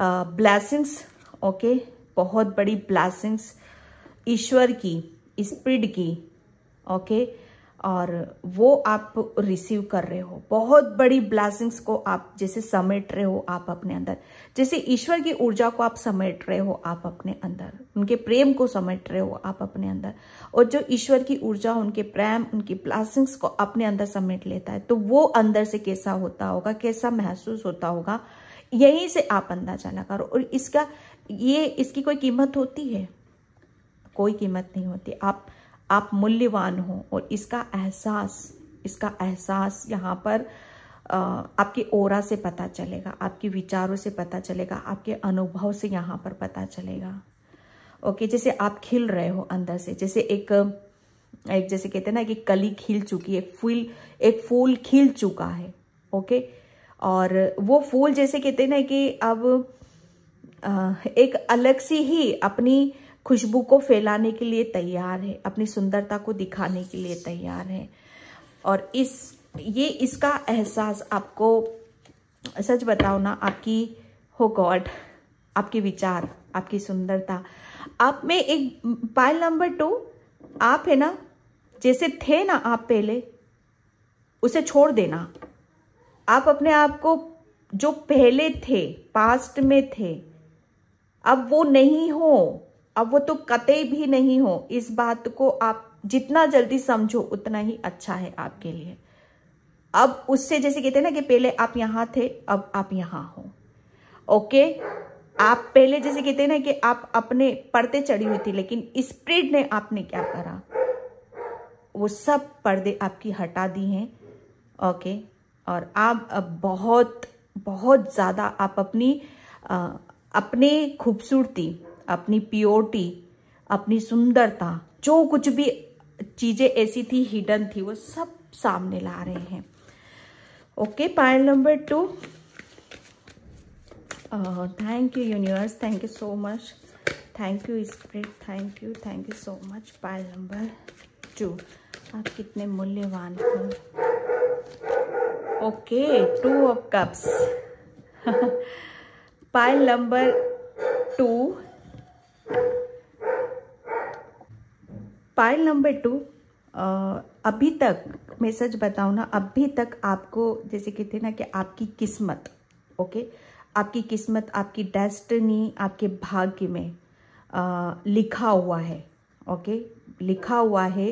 ब्लैसिंग्स ओके बहुत बड़ी ब्लैसिंग्स ईश्वर की स्प्रिड की ओके okay? और वो आप रिसीव कर रहे हो बहुत बड़ी ब्लैसिंग्स को आप जैसे समेट रहे हो आप अपने अंदर जैसे ईश्वर की ऊर्जा को आप समेट रहे हो आप अपने अंदर उनके प्रेम को समेट रहे हो आप अपने अंदर और जो ईश्वर की ऊर्जा उनके प्रेम उनकी ब्लैसिंग्स को अपने अंदर समेट लेता है तो वो अंदर से कैसा होता होगा कैसा महसूस होता होगा यहीं से आप अंदाजा लगा और इसका ये इसकी कोई कीमत होती है कोई कीमत नहीं होती आप आप मूल्यवान हो और इसका एहसास इसका एहसास यहाँ पर आपके ओरा से पता चलेगा आपके विचारों से पता चलेगा आपके अनुभव से यहाँ पर पता चलेगा ओके जैसे आप खिल रहे हो अंदर से जैसे एक एक जैसे कहते हैं ना कि कली खिल चुकी है फूल एक फूल खिल चुका है ओके और वो फूल जैसे कहते हैं ना कि अब एक अलग सी ही अपनी खुशबू को फैलाने के लिए तैयार है अपनी सुंदरता को दिखाने के लिए तैयार है और इस ये इसका एहसास आपको सच बताओ ना आपकी हो गॉड आपके विचार आपकी सुंदरता आप में एक पाइल नंबर टू आप है ना जैसे थे ना आप पहले उसे छोड़ देना आप अपने आप को जो पहले थे पास्ट में थे अब वो नहीं हो अब वो तो कतई भी नहीं हो इस बात को आप जितना जल्दी समझो उतना ही अच्छा है आपके लिए अब उससे जैसे कहते हैं ना कि पहले आप यहां थे अब आप यहां हो ओके आप पहले जैसे कहते हैं ना कि आप अपने पर्दे चढ़ी हुई थी लेकिन स्प्रिड ने आपने क्या करा वो सब पर्दे आपकी हटा दी हैं ओके और आप अब बहुत बहुत ज़्यादा आप अपनी आ, अपने खूबसूरती अपनी प्योरिटी अपनी सुंदरता जो कुछ भी चीज़ें ऐसी थी हिडन थी वो सब सामने ला रहे हैं okay pile number two thank you universe thank you so much thank you spirit thank you thank you so much pile number two आप कितने मूल्यवान हो okay two of cups pile number two pile number two अभी तक मैं सच बताऊँ ना अभी तक आपको जैसे कहते हैं ना कि आपकी किस्मत ओके आपकी किस्मत आपकी डेस्टनी आपके भाग्य में आ, लिखा हुआ है ओके लिखा हुआ है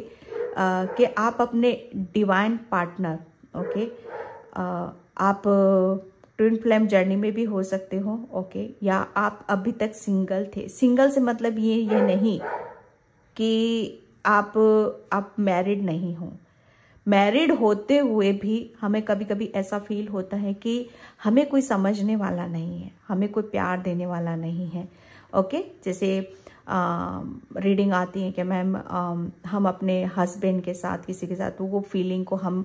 कि आप अपने डिवाइन पार्टनर ओके आ, आप ट्विन फ्लेम जर्नी में भी हो सकते हो ओके या आप अभी तक सिंगल थे सिंगल से मतलब ये ये नहीं कि आप आप मैरिड नहीं हो मैरिड होते हुए भी हमें कभी कभी ऐसा फील होता है कि हमें कोई समझने वाला नहीं है हमें कोई प्यार देने वाला नहीं है ओके जैसे आ, रीडिंग आती है कि मैम हम अपने हस्बैंड के साथ किसी के साथ तो वो फीलिंग को हम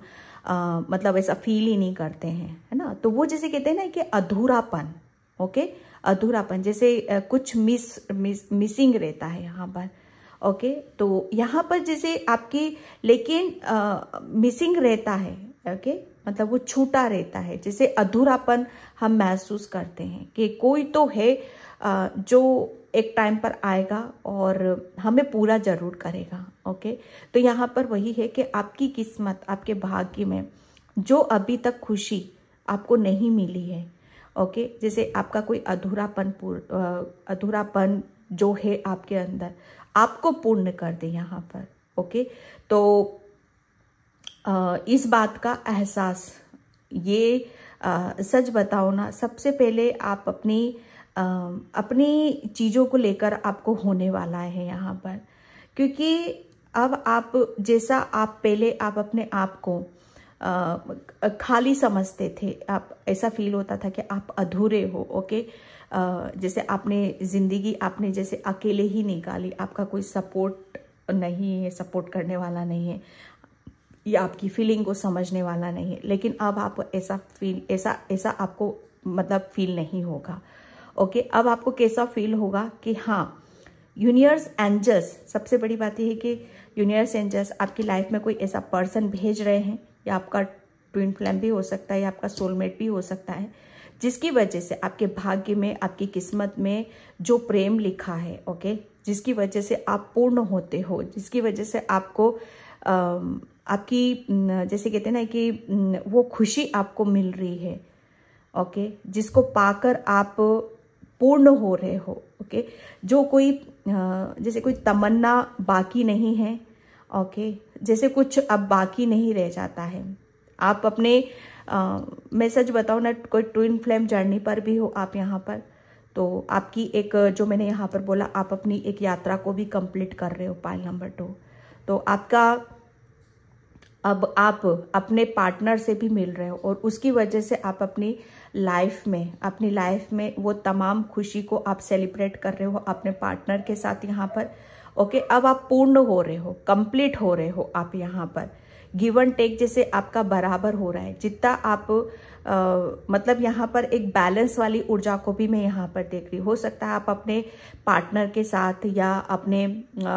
आ, मतलब ऐसा फील ही नहीं करते हैं है ना तो वो जैसे कहते हैं ना कि अधूरापन ओके अधूरापन जैसे आ, कुछ मिस, मिस मिसिंग रहता है यहाँ पर ओके तो यहाँ पर जैसे आपकी लेकिन आ, मिसिंग रहता है ओके मतलब वो छूटा रहता है जैसे अधूरापन हम महसूस करते हैं कि कोई तो है आ, जो एक टाइम पर आएगा और हमें पूरा ज़रूर करेगा ओके तो यहाँ पर वही है कि आपकी किस्मत आपके भाग्य में जो अभी तक खुशी आपको नहीं मिली है ओके जैसे आपका कोई अधूरापन अधूरापन जो है आपके अंदर आपको पूर्ण कर दे यहाँ पर ओके तो इस बात का एहसास ये सच बताओ ना सबसे पहले आप अपनी अपनी चीज़ों को लेकर आपको होने वाला है यहाँ पर क्योंकि अब आप जैसा आप पहले आप अपने आप को खाली समझते थे आप ऐसा फील होता था कि आप अधूरे हो ओके जैसे आपने ज़िंदगी आपने जैसे अकेले ही निकाली आपका कोई सपोर्ट नहीं है सपोर्ट करने वाला नहीं है या आपकी फीलिंग को समझने वाला नहीं है लेकिन अब आप ऐसा फील ऐसा ऐसा आपको मतलब फील नहीं होगा ओके अब आपको कैसा फील होगा कि हाँ यूनियर्स एंजस सबसे बड़ी बात यह है कि यूनियर्स एंजस आपकी लाइफ में कोई ऐसा पर्सन भेज रहे हैं या आपका ट्विन फ्लैम भी हो सकता है या आपका सोलमेट भी हो सकता है जिसकी वजह से आपके भाग्य में आपकी किस्मत में जो प्रेम लिखा है ओके जिसकी वजह से आप पूर्ण होते हो जिसकी वजह से आपको आपकी जैसे कहते हैं ना कि वो खुशी आपको मिल रही है ओके जिसको पाकर आप पूर्ण हो रहे हो ओके जो कोई जैसे कोई तमन्ना बाकी नहीं है ओके जैसे कुछ अब बाकी नहीं रह जाता है आप अपने मैं सच बताऊँ ना कोई ट्विन फ्लेम जर्नी पर भी हो आप यहाँ पर तो आपकी एक जो मैंने यहाँ पर बोला आप अपनी एक यात्रा को भी कंप्लीट कर रहे हो पाइल नंबर टू तो आपका अब आप अपने पार्टनर से भी मिल रहे हो और उसकी वजह से आप अपनी लाइफ में अपनी लाइफ में वो तमाम खुशी को आप सेलिब्रेट कर रहे हो अपने पार्टनर के साथ यहाँ पर ओके अब आप पूर्ण हो रहे हो कंप्लीट हो रहे हो आप यहाँ पर गिव एंड टेक जैसे आपका बराबर हो रहा है जितना आप आ, मतलब यहाँ पर एक बैलेंस वाली ऊर्जा को भी मैं यहाँ पर देख रही हो सकता है आप अपने पार्टनर के साथ या अपने आ,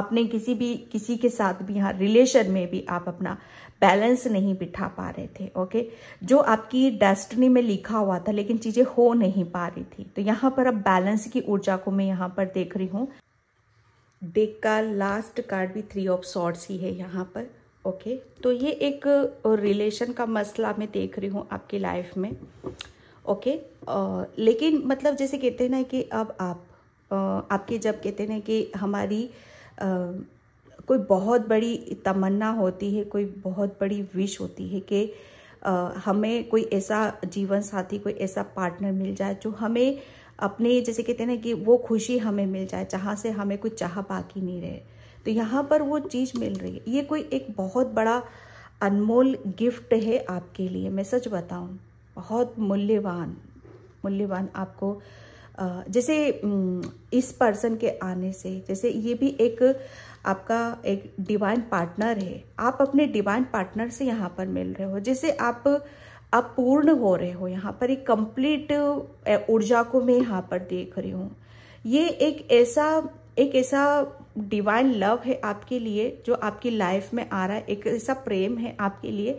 अपने किसी भी किसी के साथ भी यहाँ रिलेशन में भी आप अपना बैलेंस नहीं बिठा पा रहे थे ओके जो आपकी डेस्टिनी में लिखा हुआ था लेकिन चीज़ें हो नहीं पा रही थी तो यहाँ पर अब बैलेंस की ऊर्जा को मैं यहाँ पर देख रही हूँ डेक का लास्ट कार्ड भी थ्री ऑफ सॉर्ट्स ही है यहाँ पर ओके तो ये एक रिलेशन का मसला मैं देख रही हूँ आपकी लाइफ में ओके लेकिन मतलब जैसे कहते हैं ना कि अब आप आ, आपके जब कहते हैं कि हमारी आ, कोई बहुत बड़ी तमन्ना होती है कोई बहुत बड़ी विश होती है कि हमें कोई ऐसा जीवन साथी कोई ऐसा पार्टनर मिल जाए जो हमें अपने जैसे कहते हैं ना कि वो खुशी हमें मिल जाए जहाँ से हमें कोई चाह बाकी नहीं रहे तो यहाँ पर वो चीज़ मिल रही है ये कोई एक बहुत बड़ा अनमोल गिफ्ट है आपके लिए मैं सच बताऊँ बहुत मूल्यवान मूल्यवान आपको जैसे इस पर्सन के आने से जैसे ये भी एक आपका एक डिवाइन पार्टनर है आप अपने डिवाइन पार्टनर से यहाँ पर मिल रहे हो जिसे आप आप पूर्ण हो रहे हो यहाँ पर एक कंप्लीट ऊर्जा को मैं यहाँ पर देख रही हूँ ये एक ऐसा एक ऐसा डिवाइन लव है आपके लिए जो आपकी लाइफ में आ रहा है एक ऐसा प्रेम है आपके लिए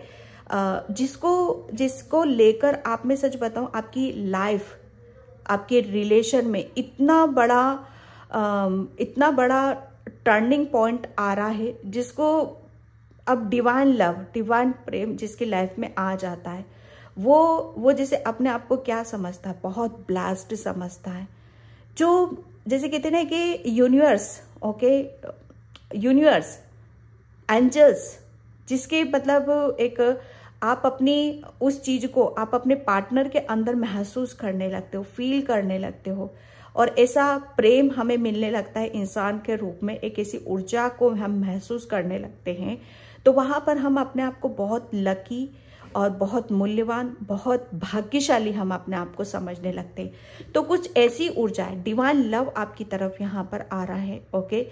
जिसको जिसको लेकर आप में सच बताऊं आपकी लाइफ आपके रिलेशन में इतना बड़ा इतना बड़ा टर्निंग पॉइंट आ रहा है जिसको अब डिवाइन लव डिवाइन प्रेम जिसकी लाइफ में आ जाता है वो वो जैसे अपने आप को क्या समझता है बहुत ब्लास्ट समझता है जो जैसे कहते ना कि यूनिवर्स ओके यूनिवर्स एंजल्स जिसके मतलब एक आप अपनी उस चीज को आप अपने पार्टनर के अंदर महसूस करने लगते हो फील करने लगते हो और ऐसा प्रेम हमें मिलने लगता है इंसान के रूप में एक ऐसी ऊर्जा को हम महसूस करने लगते हैं तो वहां पर हम अपने आप को बहुत लकी और बहुत मूल्यवान बहुत भाग्यशाली हम अपने आप को समझने लगते हैं तो कुछ ऐसी ऊर्जा है डिवाइन लव आपकी तरफ यहाँ पर आ रहा है ओके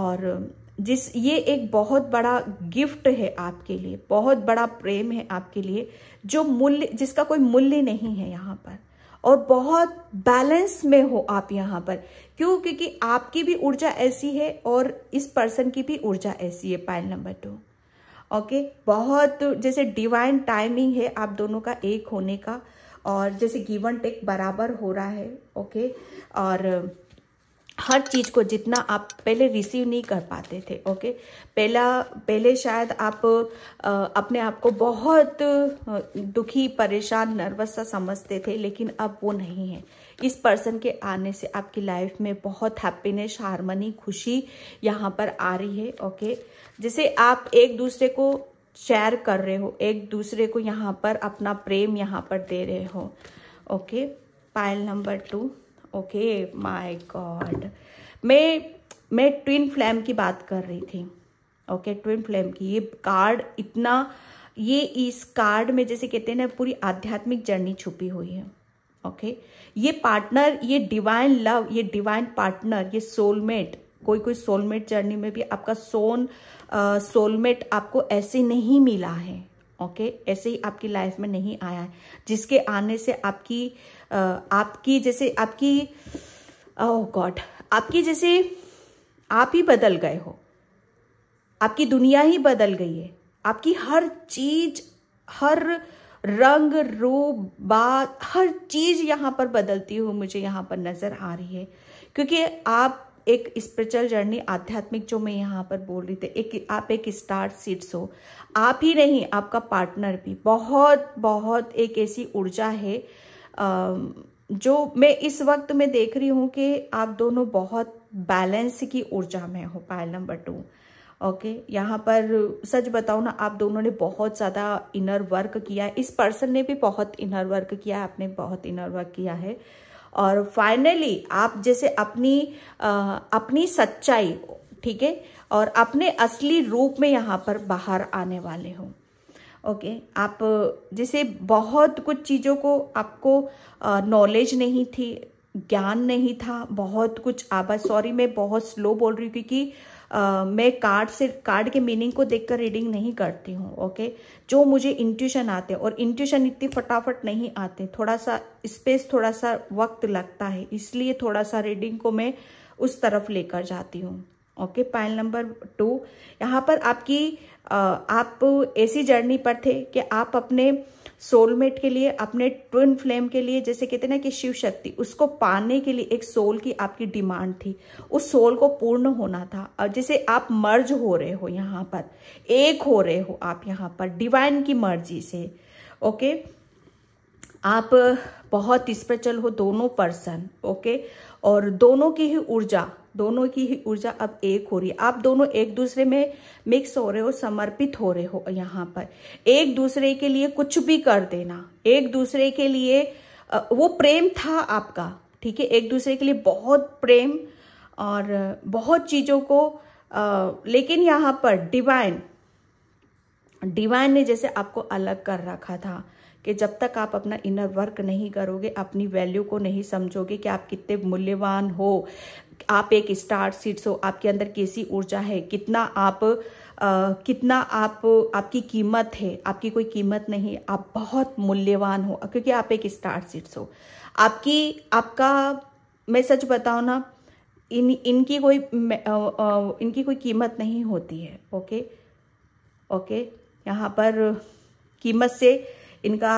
और जिस ये एक बहुत बड़ा गिफ्ट है आपके लिए बहुत बड़ा प्रेम है आपके लिए जो मूल्य जिसका कोई मूल्य नहीं है यहाँ पर और बहुत बैलेंस में हो आप यहाँ पर क्यों क्योंकि आपकी भी ऊर्जा ऐसी है और इस पर्सन की भी ऊर्जा ऐसी है पाइल नंबर टू ओके बहुत जैसे डिवाइन टाइमिंग है आप दोनों का एक होने का और जैसे गिवन टेक बराबर हो रहा है ओके और हर चीज़ को जितना आप पहले रिसीव नहीं कर पाते थे ओके पहला पहले शायद आप आ, अपने आप को बहुत दुखी परेशान नर्वस सा समझते थे लेकिन अब वो नहीं है इस पर्सन के आने से आपकी लाइफ में बहुत हैप्पीनेस हारमनी खुशी यहाँ पर आ रही है ओके जैसे आप एक दूसरे को शेयर कर रहे हो एक दूसरे को यहाँ पर अपना प्रेम यहाँ पर दे रहे हो okay pile number two okay my god मैं मैं ट्विन फ्लेम की बात कर रही थी ओके okay, ट्विन फ्लेम की ये कार्ड इतना ये इस कार्ड में जैसे कहते हैं ना पूरी आध्यात्मिक जर्नी छुपी हुई है ओके okay? ये पार्टनर ये डिवाइन लव ये डिवाइन पार्टनर ये सोलमेट कोई कोई सोलमेट जर्नी में भी आपका सोन सोलमेट आपको ऐसे नहीं मिला है ओके okay? ऐसे ही आपकी लाइफ में नहीं आया है जिसके आने से आपकी आपकी जैसे आपकी ओ oh गॉड आपकी जैसे आप ही बदल गए हो आपकी दुनिया ही बदल गई है आपकी हर चीज हर रंग रूप बात हर चीज यहाँ पर बदलती हुई मुझे यहां पर नजर आ रही है क्योंकि आप एक स्पिरिचुअल जर्नी आध्यात्मिक जो मैं यहाँ पर बोल रही थी एक आप एक स्टार सीड्स हो आप ही नहीं आपका पार्टनर भी बहुत बहुत एक ऐसी ऊर्जा है जो मैं इस वक्त में देख रही हूँ कि आप दोनों बहुत बैलेंस की ऊर्जा में हो पायल नंबर टू ओके यहाँ पर सच बताओ ना आप दोनों ने बहुत ज़्यादा इनर वर्क किया है इस पर्सन ने भी बहुत इनर वर्क किया है आपने बहुत इनर वर्क किया है और फाइनली आप जैसे अपनी आ, अपनी सच्चाई ठीक है और अपने असली रूप में यहाँ पर बाहर आने वाले हों ओके okay, आप जैसे बहुत कुछ चीज़ों को आपको नॉलेज नहीं थी ज्ञान नहीं था बहुत कुछ आवाज सॉरी मैं बहुत स्लो बोल रही हूँ क्योंकि Uh, मैं कार्ड से कार्ड के मीनिंग को देखकर रीडिंग नहीं करती हूँ ओके जो मुझे इंट्यूशन आते हैं और इंट्यूशन इतनी फटाफट नहीं आते थोड़ा सा स्पेस थोड़ा सा वक्त लगता है इसलिए थोड़ा सा रीडिंग को मैं उस तरफ लेकर जाती हूँ ओके पाइल नंबर टू यहाँ पर आपकी आप ऐसी जर्नी पर थे कि आप अपने सोलमेट के लिए अपने ट्विन फ्लेम के लिए जैसे कहते ना कि शिव शक्ति उसको पाने के लिए एक सोल की आपकी डिमांड थी उस सोल को पूर्ण होना था और जैसे आप मर्ज हो रहे हो यहाँ पर एक हो रहे हो आप यहाँ पर डिवाइन की मर्जी से ओके आप बहुत स्पेशल हो दोनों पर्सन ओके और दोनों की ही ऊर्जा दोनों की ही ऊर्जा अब एक हो रही है आप दोनों एक दूसरे में मिक्स हो रहे हो समर्पित हो रहे हो यहाँ पर एक दूसरे के लिए कुछ भी कर देना एक दूसरे के लिए वो प्रेम था आपका ठीक है एक दूसरे के लिए बहुत प्रेम और बहुत चीज़ों को लेकिन यहाँ पर डिवाइन डिवाइन ने जैसे आपको अलग कर रखा था कि जब तक आप अपना इनर वर्क नहीं करोगे अपनी वैल्यू को नहीं समझोगे कि आप कितने मूल्यवान हो आप एक स्टार सीट्स हो आपके अंदर कैसी ऊर्जा है कितना आप आ, कितना आप आपकी कीमत है आपकी कोई कीमत नहीं आप बहुत मूल्यवान हो क्योंकि आप एक स्टार सीट्स हो आपकी आपका मैं सच बताऊँ ना इन इनकी कोई इनकी कोई कीमत नहीं होती है ओके ओके यहाँ पर कीमत से इनका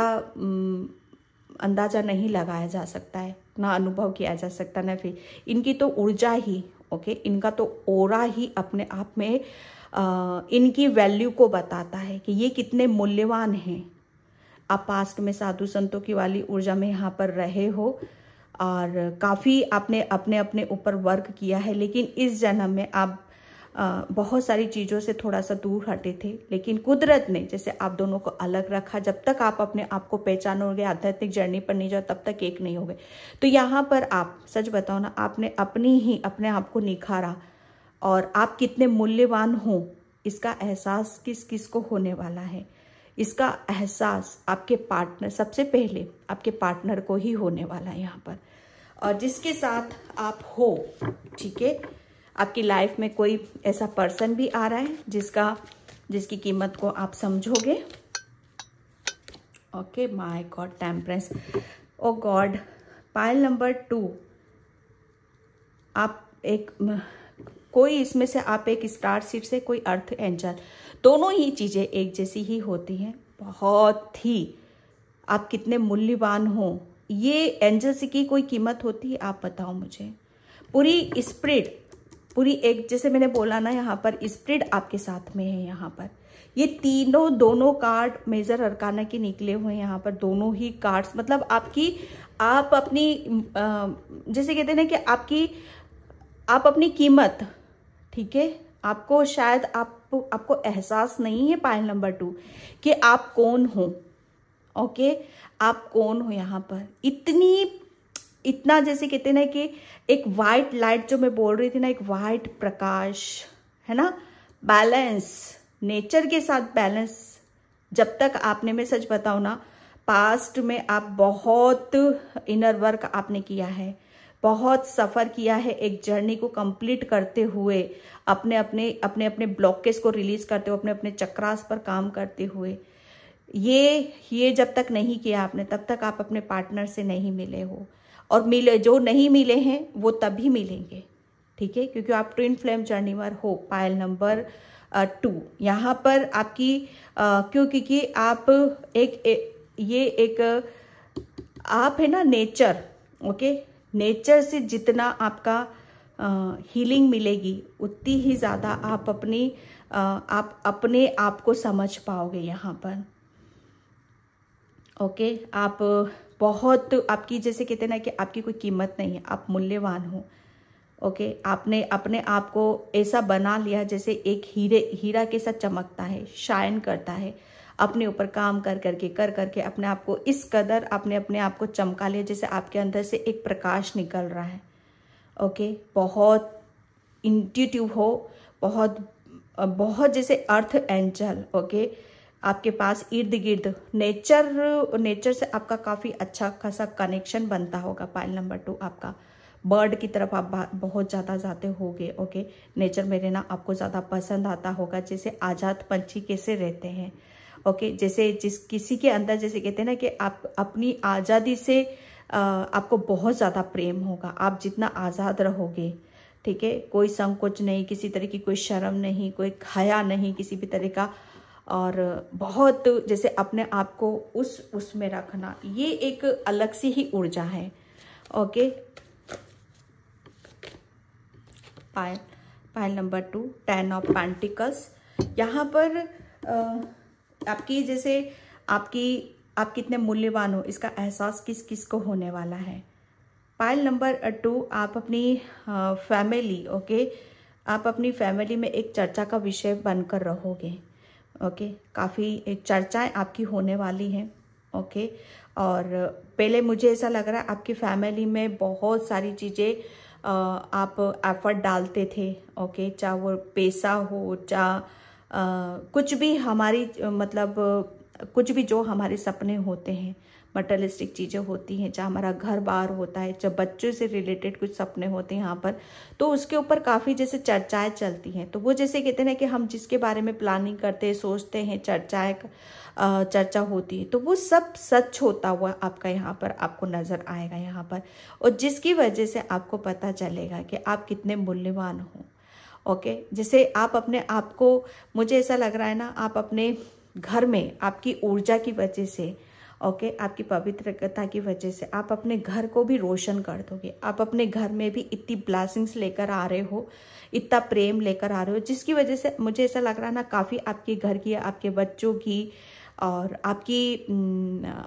अंदाज़ा नहीं लगाया जा सकता है ना अनुभव किया जा सकता ना फिर इनकी तो ऊर्जा ही ओके इनका तो ओरा ही अपने आप में आ, इनकी वैल्यू को बताता है कि ये कितने मूल्यवान हैं आप पास्ट में साधु संतों की वाली ऊर्जा में यहाँ पर रहे हो और काफ़ी आपने अपने अपने ऊपर वर्क किया है लेकिन इस जन्म में आप बहुत सारी चीज़ों से थोड़ा सा दूर हटे थे लेकिन कुदरत ने जैसे आप दोनों को अलग रखा जब तक आप अपने आप को पहचानोगे आध्यात्मिक जर्नी पर नहीं जाओ तब तक एक नहीं होगे तो यहाँ पर आप सच बताओ ना आपने अपनी ही अपने आप को निखारा और आप कितने मूल्यवान हो इसका एहसास किस किस को होने वाला है इसका एहसास आपके पार्टनर सबसे पहले आपके पार्टनर को ही होने वाला है यहाँ पर और जिसके साथ आप हो ठीक है आपकी लाइफ में कोई ऐसा पर्सन भी आ रहा है जिसका जिसकी कीमत को आप समझोगे okay my god temperance oh god pile number two आप एक कोई इसमें से आप एक स्टार सीट से कोई अर्थ एंजल दोनों ही चीज़ें एक जैसी ही होती हैं बहुत ही आप कितने मूल्यवान हो ये एंजल्स की कोई कीमत होती है आप बताओ मुझे पूरी स्प्रिट पूरी एक जैसे मैंने बोला ना यहाँ पर स्प्रेड आपके साथ में है यहाँ पर ये तीनों दोनों कार्ड मेजर अरकाना के निकले हुए हैं यहाँ पर दोनों ही कार्ड्स मतलब आपकी आप अपनी जैसे कहते हैं ना कि आपकी आप अपनी कीमत ठीक है आपको शायद आप आपको एहसास नहीं है पायल नंबर टू कि आप कौन हो ओके आप कौन हो यहाँ पर इतनी इतना जैसे कहते ना कि एक वाइट लाइट जो मैं बोल रही थी ना एक वाइट प्रकाश है ना बैलेंस नेचर के साथ बैलेंस जब तक आपने मैं सच बताऊ ना पास्ट में आप बहुत इनर वर्क आपने किया है बहुत सफ़र किया है एक जर्नी को कंप्लीट करते हुए अपने अपने अपने अपने ब्लॉकेज को रिलीज करते हुए अपने अपने चक्रास पर काम करते हुए ये ये जब तक नहीं किया आपने तब तक आप अपने पार्टनर से नहीं मिले हो और मिले जो नहीं मिले हैं वो तभी मिलेंगे ठीक है क्योंकि आप ट्विन फ्लेम जर्नी वर हो पायल नंबर टू यहाँ पर आपकी आ, क्योंकि आप एक, एक ये एक आप है ना नेचर ओके नेचर से जितना आपका हीलिंग मिलेगी उतनी ही ज़्यादा आप अपनी आ, आप अपने आप को समझ पाओगे यहाँ पर ओके आप बहुत आपकी जैसे कहते ना कि आपकी कोई कीमत नहीं है आप मूल्यवान हो ओके आपने अपने आप को ऐसा बना लिया जैसे एक हीरे हीरा के साथ चमकता है शाइन करता है अपने ऊपर काम कर करके कर करके अपने आप को इस कदर आपने अपने आप को चमका लिया जैसे आपके अंदर से एक प्रकाश निकल रहा है ओके बहुत इंटिटिव हो बहुत बहुत जैसे अर्थ एंजल ओके आपके पास इर्द गिर्द नेचर नेचर से आपका काफ़ी अच्छा खासा कनेक्शन बनता होगा पाइल नंबर टू आपका बर्ड की तरफ आप बहुत ज़्यादा जाते होंगे ओके नेचर में रहना आपको ज़्यादा पसंद आता होगा जैसे आज़ाद पंछी कैसे रहते हैं ओके जैसे जिस किसी के अंदर जैसे कहते हैं ना कि आप अपनी आज़ादी से आ, आपको बहुत ज़्यादा प्रेम होगा आप जितना आज़ाद रहोगे ठीक है कोई संकोच नहीं किसी तरह की कोई शर्म नहीं कोई खाया नहीं किसी भी तरह का और बहुत जैसे अपने आप को उस उसमें रखना ये एक अलग सी ही ऊर्जा है okay pile pile number two ten of pentacles यहाँ पर आपकी जैसे आपकी आप कितने मूल्यवान हो इसका एहसास किस किस को होने वाला है पायल नंबर टू आप अपनी फैमिली ओके आप अपनी फैमिली में एक चर्चा का विषय बनकर रहोगे ओके काफ़ी एक चर्चाएं आपकी होने वाली हैं ओके और पहले मुझे ऐसा लग रहा है आपकी फैमिली में बहुत सारी चीज़ें आप एफर्ट डालते थे ओके चाहे वो पैसा हो चाहे कुछ भी हमारी मतलब कुछ भी जो हमारे सपने होते हैं मटरलिस्टिक चीज़ें होती हैं चाहे हमारा घर बार होता है चाहे बच्चों से रिलेटेड कुछ सपने होते हैं यहाँ पर तो उसके ऊपर काफ़ी जैसे चर्चाएं चलती हैं तो वो जैसे कहते हैं कि हम जिसके बारे में प्लानिंग करते हैं सोचते हैं चर्चाएँ चर्चा होती है तो वो सब सच होता हुआ आपका यहाँ पर आपको नज़र आएगा यहाँ पर और जिसकी वजह से आपको पता चलेगा कि आप कितने मूल्यवान हों ओके okay? जैसे आप अपने आप को मुझे ऐसा लग रहा है ना आप अपने घर में आपकी ऊर्जा की वजह से ओके आपकी पवित्रता की वजह से आप अपने घर को भी रोशन कर दोगे आप अपने घर में भी इतनी ब्लासिंग्स लेकर आ रहे हो इतना प्रेम लेकर आ रहे हो जिसकी वजह से मुझे ऐसा लग रहा है ना काफ़ी आपके घर की आपके बच्चों की और आपकी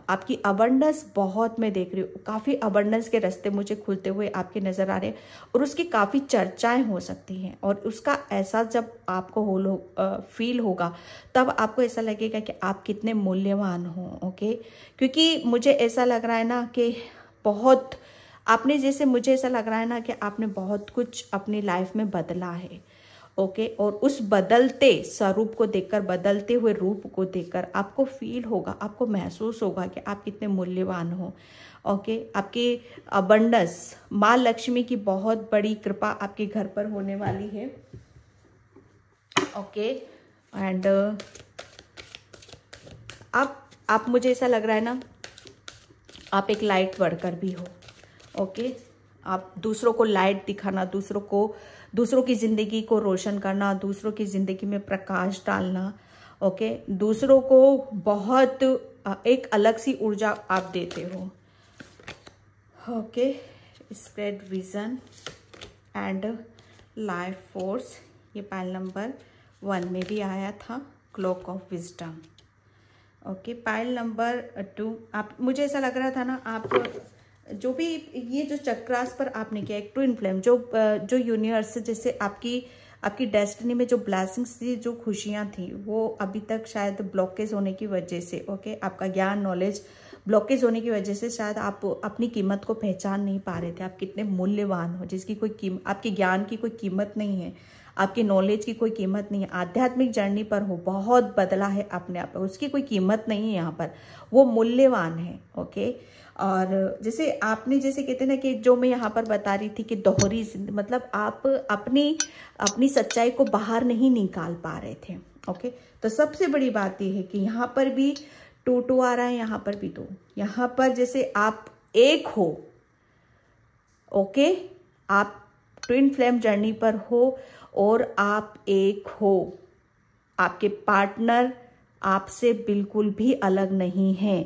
आपकी अवर्नेस बहुत मैं देख रही हूँ काफ़ी अवर्नेस के रास्ते मुझे खुलते हुए आपके नज़र आ रहे हैं और उसकी काफ़ी चर्चाएं हो सकती हैं और उसका एहसास जब आपको हो लो फील होगा तब आपको ऐसा लगेगा कि आप कितने मूल्यवान हो ओके क्योंकि मुझे ऐसा लग रहा है ना कि बहुत आपने जैसे मुझे ऐसा लग रहा है ना कि आपने बहुत कुछ अपनी लाइफ में बदला है ओके और उस बदलते स्वरूप को देखकर बदलते हुए रूप को देखकर आपको फील होगा आपको महसूस होगा कि आप कितने मूल्यवान हो ओके आपकी अबंडस माँ लक्ष्मी की बहुत बड़ी कृपा आपके घर पर होने वाली है ओके एंड uh, आप आप मुझे ऐसा लग रहा है ना आप एक लाइट वर्कर भी हो ओके आप दूसरों को लाइट दिखाना दूसरों को uh, दूसरों की ज़िंदगी को रोशन करना दूसरों की ज़िंदगी में प्रकाश डालना ओके दूसरों को बहुत एक अलग सी ऊर्जा आप देते हो okay spread vision and life force ये पाइल नंबर वन में भी आया था cloak of wisdom okay pile number two आप मुझे ऐसा लग रहा था ना आप जो भी ये जो चक्रास पर आपने किया एक टू इन्फ्लेम जो जो यूनिवर्स जैसे आपकी आपकी डेस्टिनी में जो ब्लैसिंग्स थी जो खुशियाँ थी वो अभी तक शायद ब्लॉकेज होने की वजह से ओके आपका ज्ञान नॉलेज ब्लॉकेज होने की वजह से शायद आप अपनी कीमत को पहचान नहीं पा रहे थे आप कितने मूल्यवान हो जिसकी कोई कीम आपके ज्ञान की कोई कीमत नहीं है आपके नॉलेज की कोई कीमत नहीं है आध्यात्मिक जर्नी पर हो बहुत बदला है अपने आप पर उसकी कोई कीमत नहीं है यहाँ पर वो मूल्यवान है ओके और जैसे आपने जैसे कहते ना कि जो मैं यहाँ पर बता रही थी कि दोहरी मतलब आप अपनी अपनी सच्चाई को बाहर नहीं निकाल पा रहे थे ओके तो सबसे बड़ी बात यह है कि यहाँ पर भी टू टू आ रहा है यहाँ पर भी दो तो। यहाँ पर जैसे आप एक हो ओके आप ट्विन फ्लेम जर्नी पर हो और आप एक हो आपके पार्टनर आपसे बिल्कुल भी अलग नहीं हैं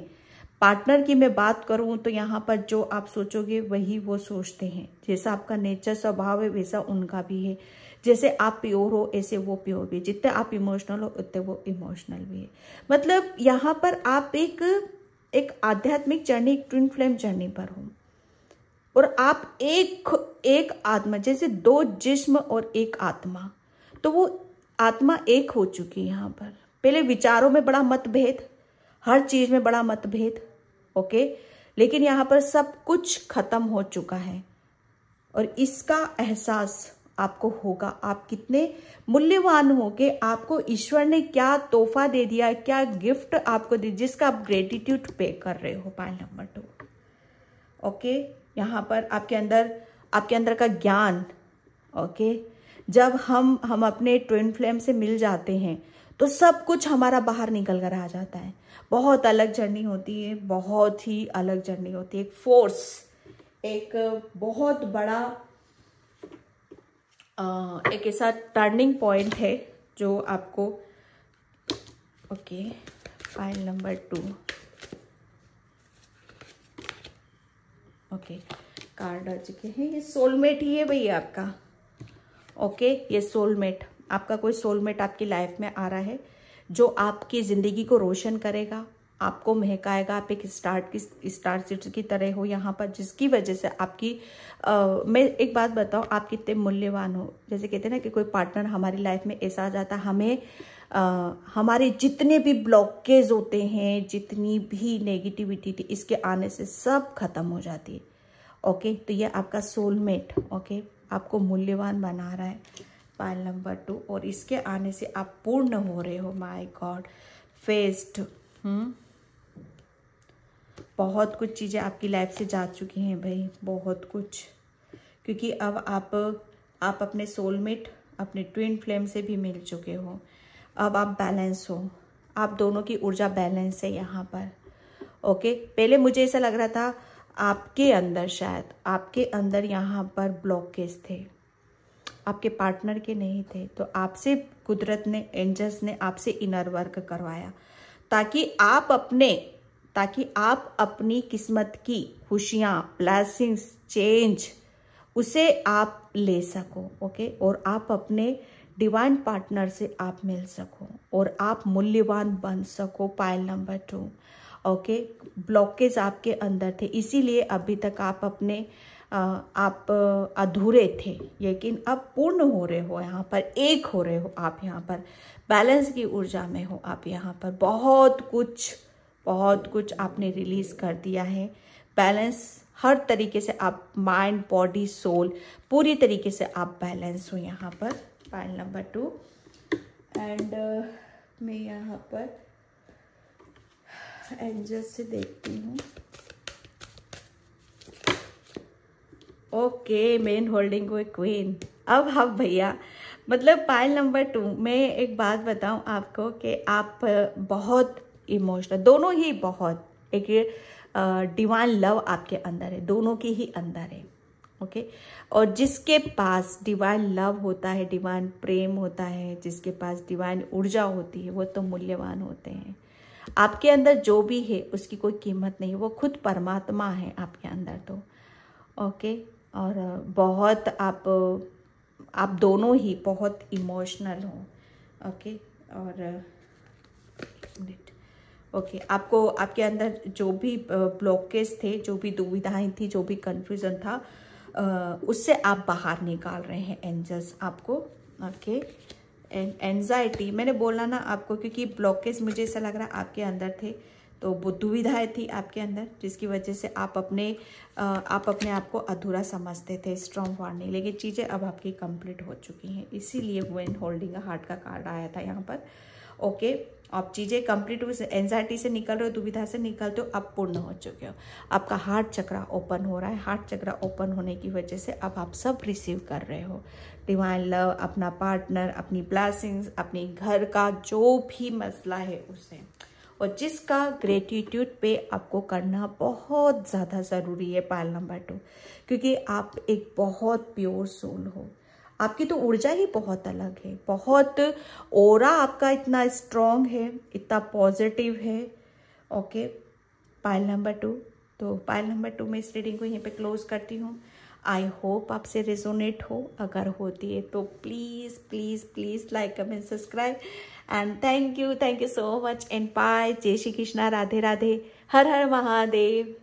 पार्टनर की मैं बात करूं तो यहाँ पर जो आप सोचोगे वही वो सोचते हैं जैसा आपका नेचर स्वभाव है वैसा उनका भी है जैसे आप प्योर हो ऐसे वो प्योर भी है जितने आप इमोशनल हो उतने वो इमोशनल भी है मतलब यहाँ पर आप एक एक आध्यात्मिक जर्नी ट्विन फ्लेम जर्नी पर हो और आप एक एक आत्मा जैसे दो जिस्म और एक आत्मा तो वो आत्मा एक हो चुकी है यहाँ पर पहले विचारों में बड़ा मतभेद हर चीज़ में बड़ा मतभेद ओके लेकिन यहाँ पर सब कुछ खत्म हो चुका है और इसका एहसास आपको होगा आप कितने मूल्यवान हो के आपको ईश्वर ने क्या तोहफा दे दिया क्या गिफ्ट आपको दे जिसका आप ग्रेटिट्यूड पे कर रहे हो पाइल नंबर टू ओके यहाँ पर आपके अंदर आपके अंदर का ज्ञान ओके जब हम हम अपने ट्विन फ्लेम से मिल जाते हैं तो सब कुछ हमारा बाहर निकल कर आ जाता है बहुत अलग जर्नी होती है बहुत ही अलग जर्नी होती है एक फोर्स एक बहुत बड़ा एक ऐसा टर्निंग पॉइंट है जो आपको okay pile number two okay card आ चुके हैं ये सोलमेट ही है भैया आपका ओके ये सोलमेट आपका कोई सोलमेट आपकी लाइफ में आ रहा है जो आपकी ज़िंदगी को रोशन करेगा आपको महकाएगा आप एक स्टार की स्टार सीट्स की तरह हो यहाँ पर जिसकी वजह से आपकी आ, मैं एक बात बताऊँ आप कितने मूल्यवान हो जैसे कहते हैं ना कि कोई पार्टनर हमारी लाइफ में ऐसा आ जाता हमें आ, हमारे जितने भी ब्लॉकेज होते हैं जितनी भी नेगेटिविटी थी इसके आने से सब खत्म हो जाती है ओके तो ये आपका सोलमेट ओके आपको मूल्यवान बना रहा है पाइल नंबर टू और इसके आने से आप पूर्ण हो रहे हो माय गॉड फेस्ड बहुत कुछ चीज़ें आपकी लाइफ से जा चुकी हैं भाई बहुत कुछ क्योंकि अब आप आप अपने सोलमेट अपने ट्विन फ्लेम से भी मिल चुके हो अब आप बैलेंस हो आप दोनों की ऊर्जा बैलेंस है यहाँ पर ओके पहले मुझे ऐसा लग रहा था आपके अंदर शायद आपके अंदर यहाँ पर ब्लॉकेज थे आपके पार्टनर के नहीं थे तो आपसे कुदरत ने एंजल्स ने आपसे इनर वर्क करवाया ताकि आप अपने ताकि आप अपनी किस्मत की खुशियाँ ब्लैसिंग्स चेंज उसे आप ले सको ओके और आप अपने डिवाइन पार्टनर से आप मिल सको और आप मूल्यवान बन सको pile number two okay blockage आपके अंदर थे इसीलिए अभी तक आप अपने आप अधूरे थे लेकिन अब पूर्ण हो रहे हो यहाँ पर एक हो रहे हो आप यहाँ पर बैलेंस की ऊर्जा में हो आप यहाँ पर बहुत कुछ बहुत कुछ आपने रिलीज़ कर दिया है बैलेंस हर तरीके से आप माइंड बॉडी सोल पूरी तरीके से आप बैलेंस हो यहाँ पर पाइल नंबर टू एंड मैं यहाँ पर एंजल से देखती हूँ ओके मेन होल्डिंग वो क्वीन अब हम भैया मतलब पायल नंबर टू मैं एक बात बताऊं आपको कि आप बहुत इमोशनल दोनों ही बहुत एक डिवाइन लव आपके अंदर है दोनों के ही अंदर है ओके और जिसके पास डिवाइन लव होता है डिवाइन प्रेम होता है जिसके पास डिवाइन ऊर्जा होती है वो तो मूल्यवान होते हैं आपके अंदर जो भी है उसकी कोई कीमत नहीं वो खुद परमात्मा है आपके अंदर तो ओके और बहुत आप आप दोनों ही बहुत इमोशनल हो ओके और ओके आपको आपके अंदर जो भी ब्लॉकेज थे जो भी दुविधाएं थी जो भी कन्फ्यूज़न था उससे आप बाहर निकाल रहे हैं एंजल्स आपको ओके एंजाइटी मैंने बोला ना आपको क्योंकि ब्लॉकेज मुझे ऐसा लग रहा है आपके अंदर थे तो वो दुविधाएँ थी आपके अंदर जिसकी वजह से आप अपने आप अपने आप को अधूरा समझते थे स्ट्रॉन्ग वार्निंग लेकिन चीज़ें अब आपकी कंप्लीट हो चुकी हैं इसीलिए वेन होल्डिंग हार्ट का कार्ड आया था यहाँ पर ओके आप चीज़ें कंप्लीट एनजाइटी से निकल रहे हो दुविधा से निकलते हो अब पूर्ण हो चुके हो आपका हार्ट चक्रा ओपन हो रहा है हार्ट चक्रा ओपन होने की वजह से अब आप सब रिसीव कर रहे हो डिवाइन लव अपना पार्टनर अपनी ब्लैसिंग्स अपने घर का जो भी मसला है उसे और जिसका ग्रेटिट्यूड पे आपको करना बहुत ज़्यादा ज़रूरी है पायल नंबर टू क्योंकि आप एक बहुत प्योर सोल हो आपकी तो ऊर्जा ही बहुत अलग है बहुत ओरा आपका इतना स्ट्रांग है इतना पॉजिटिव है ओके पायल नंबर टू तो पायल नंबर टू में इस रीडिंग को यहीं पे क्लोज करती हूँ आई होप आपसे रेजोनेट हो अगर होती है तो please please please like comment subscribe and thank you thank you so much and bye jai shri krishna radhe radhe har har mahadev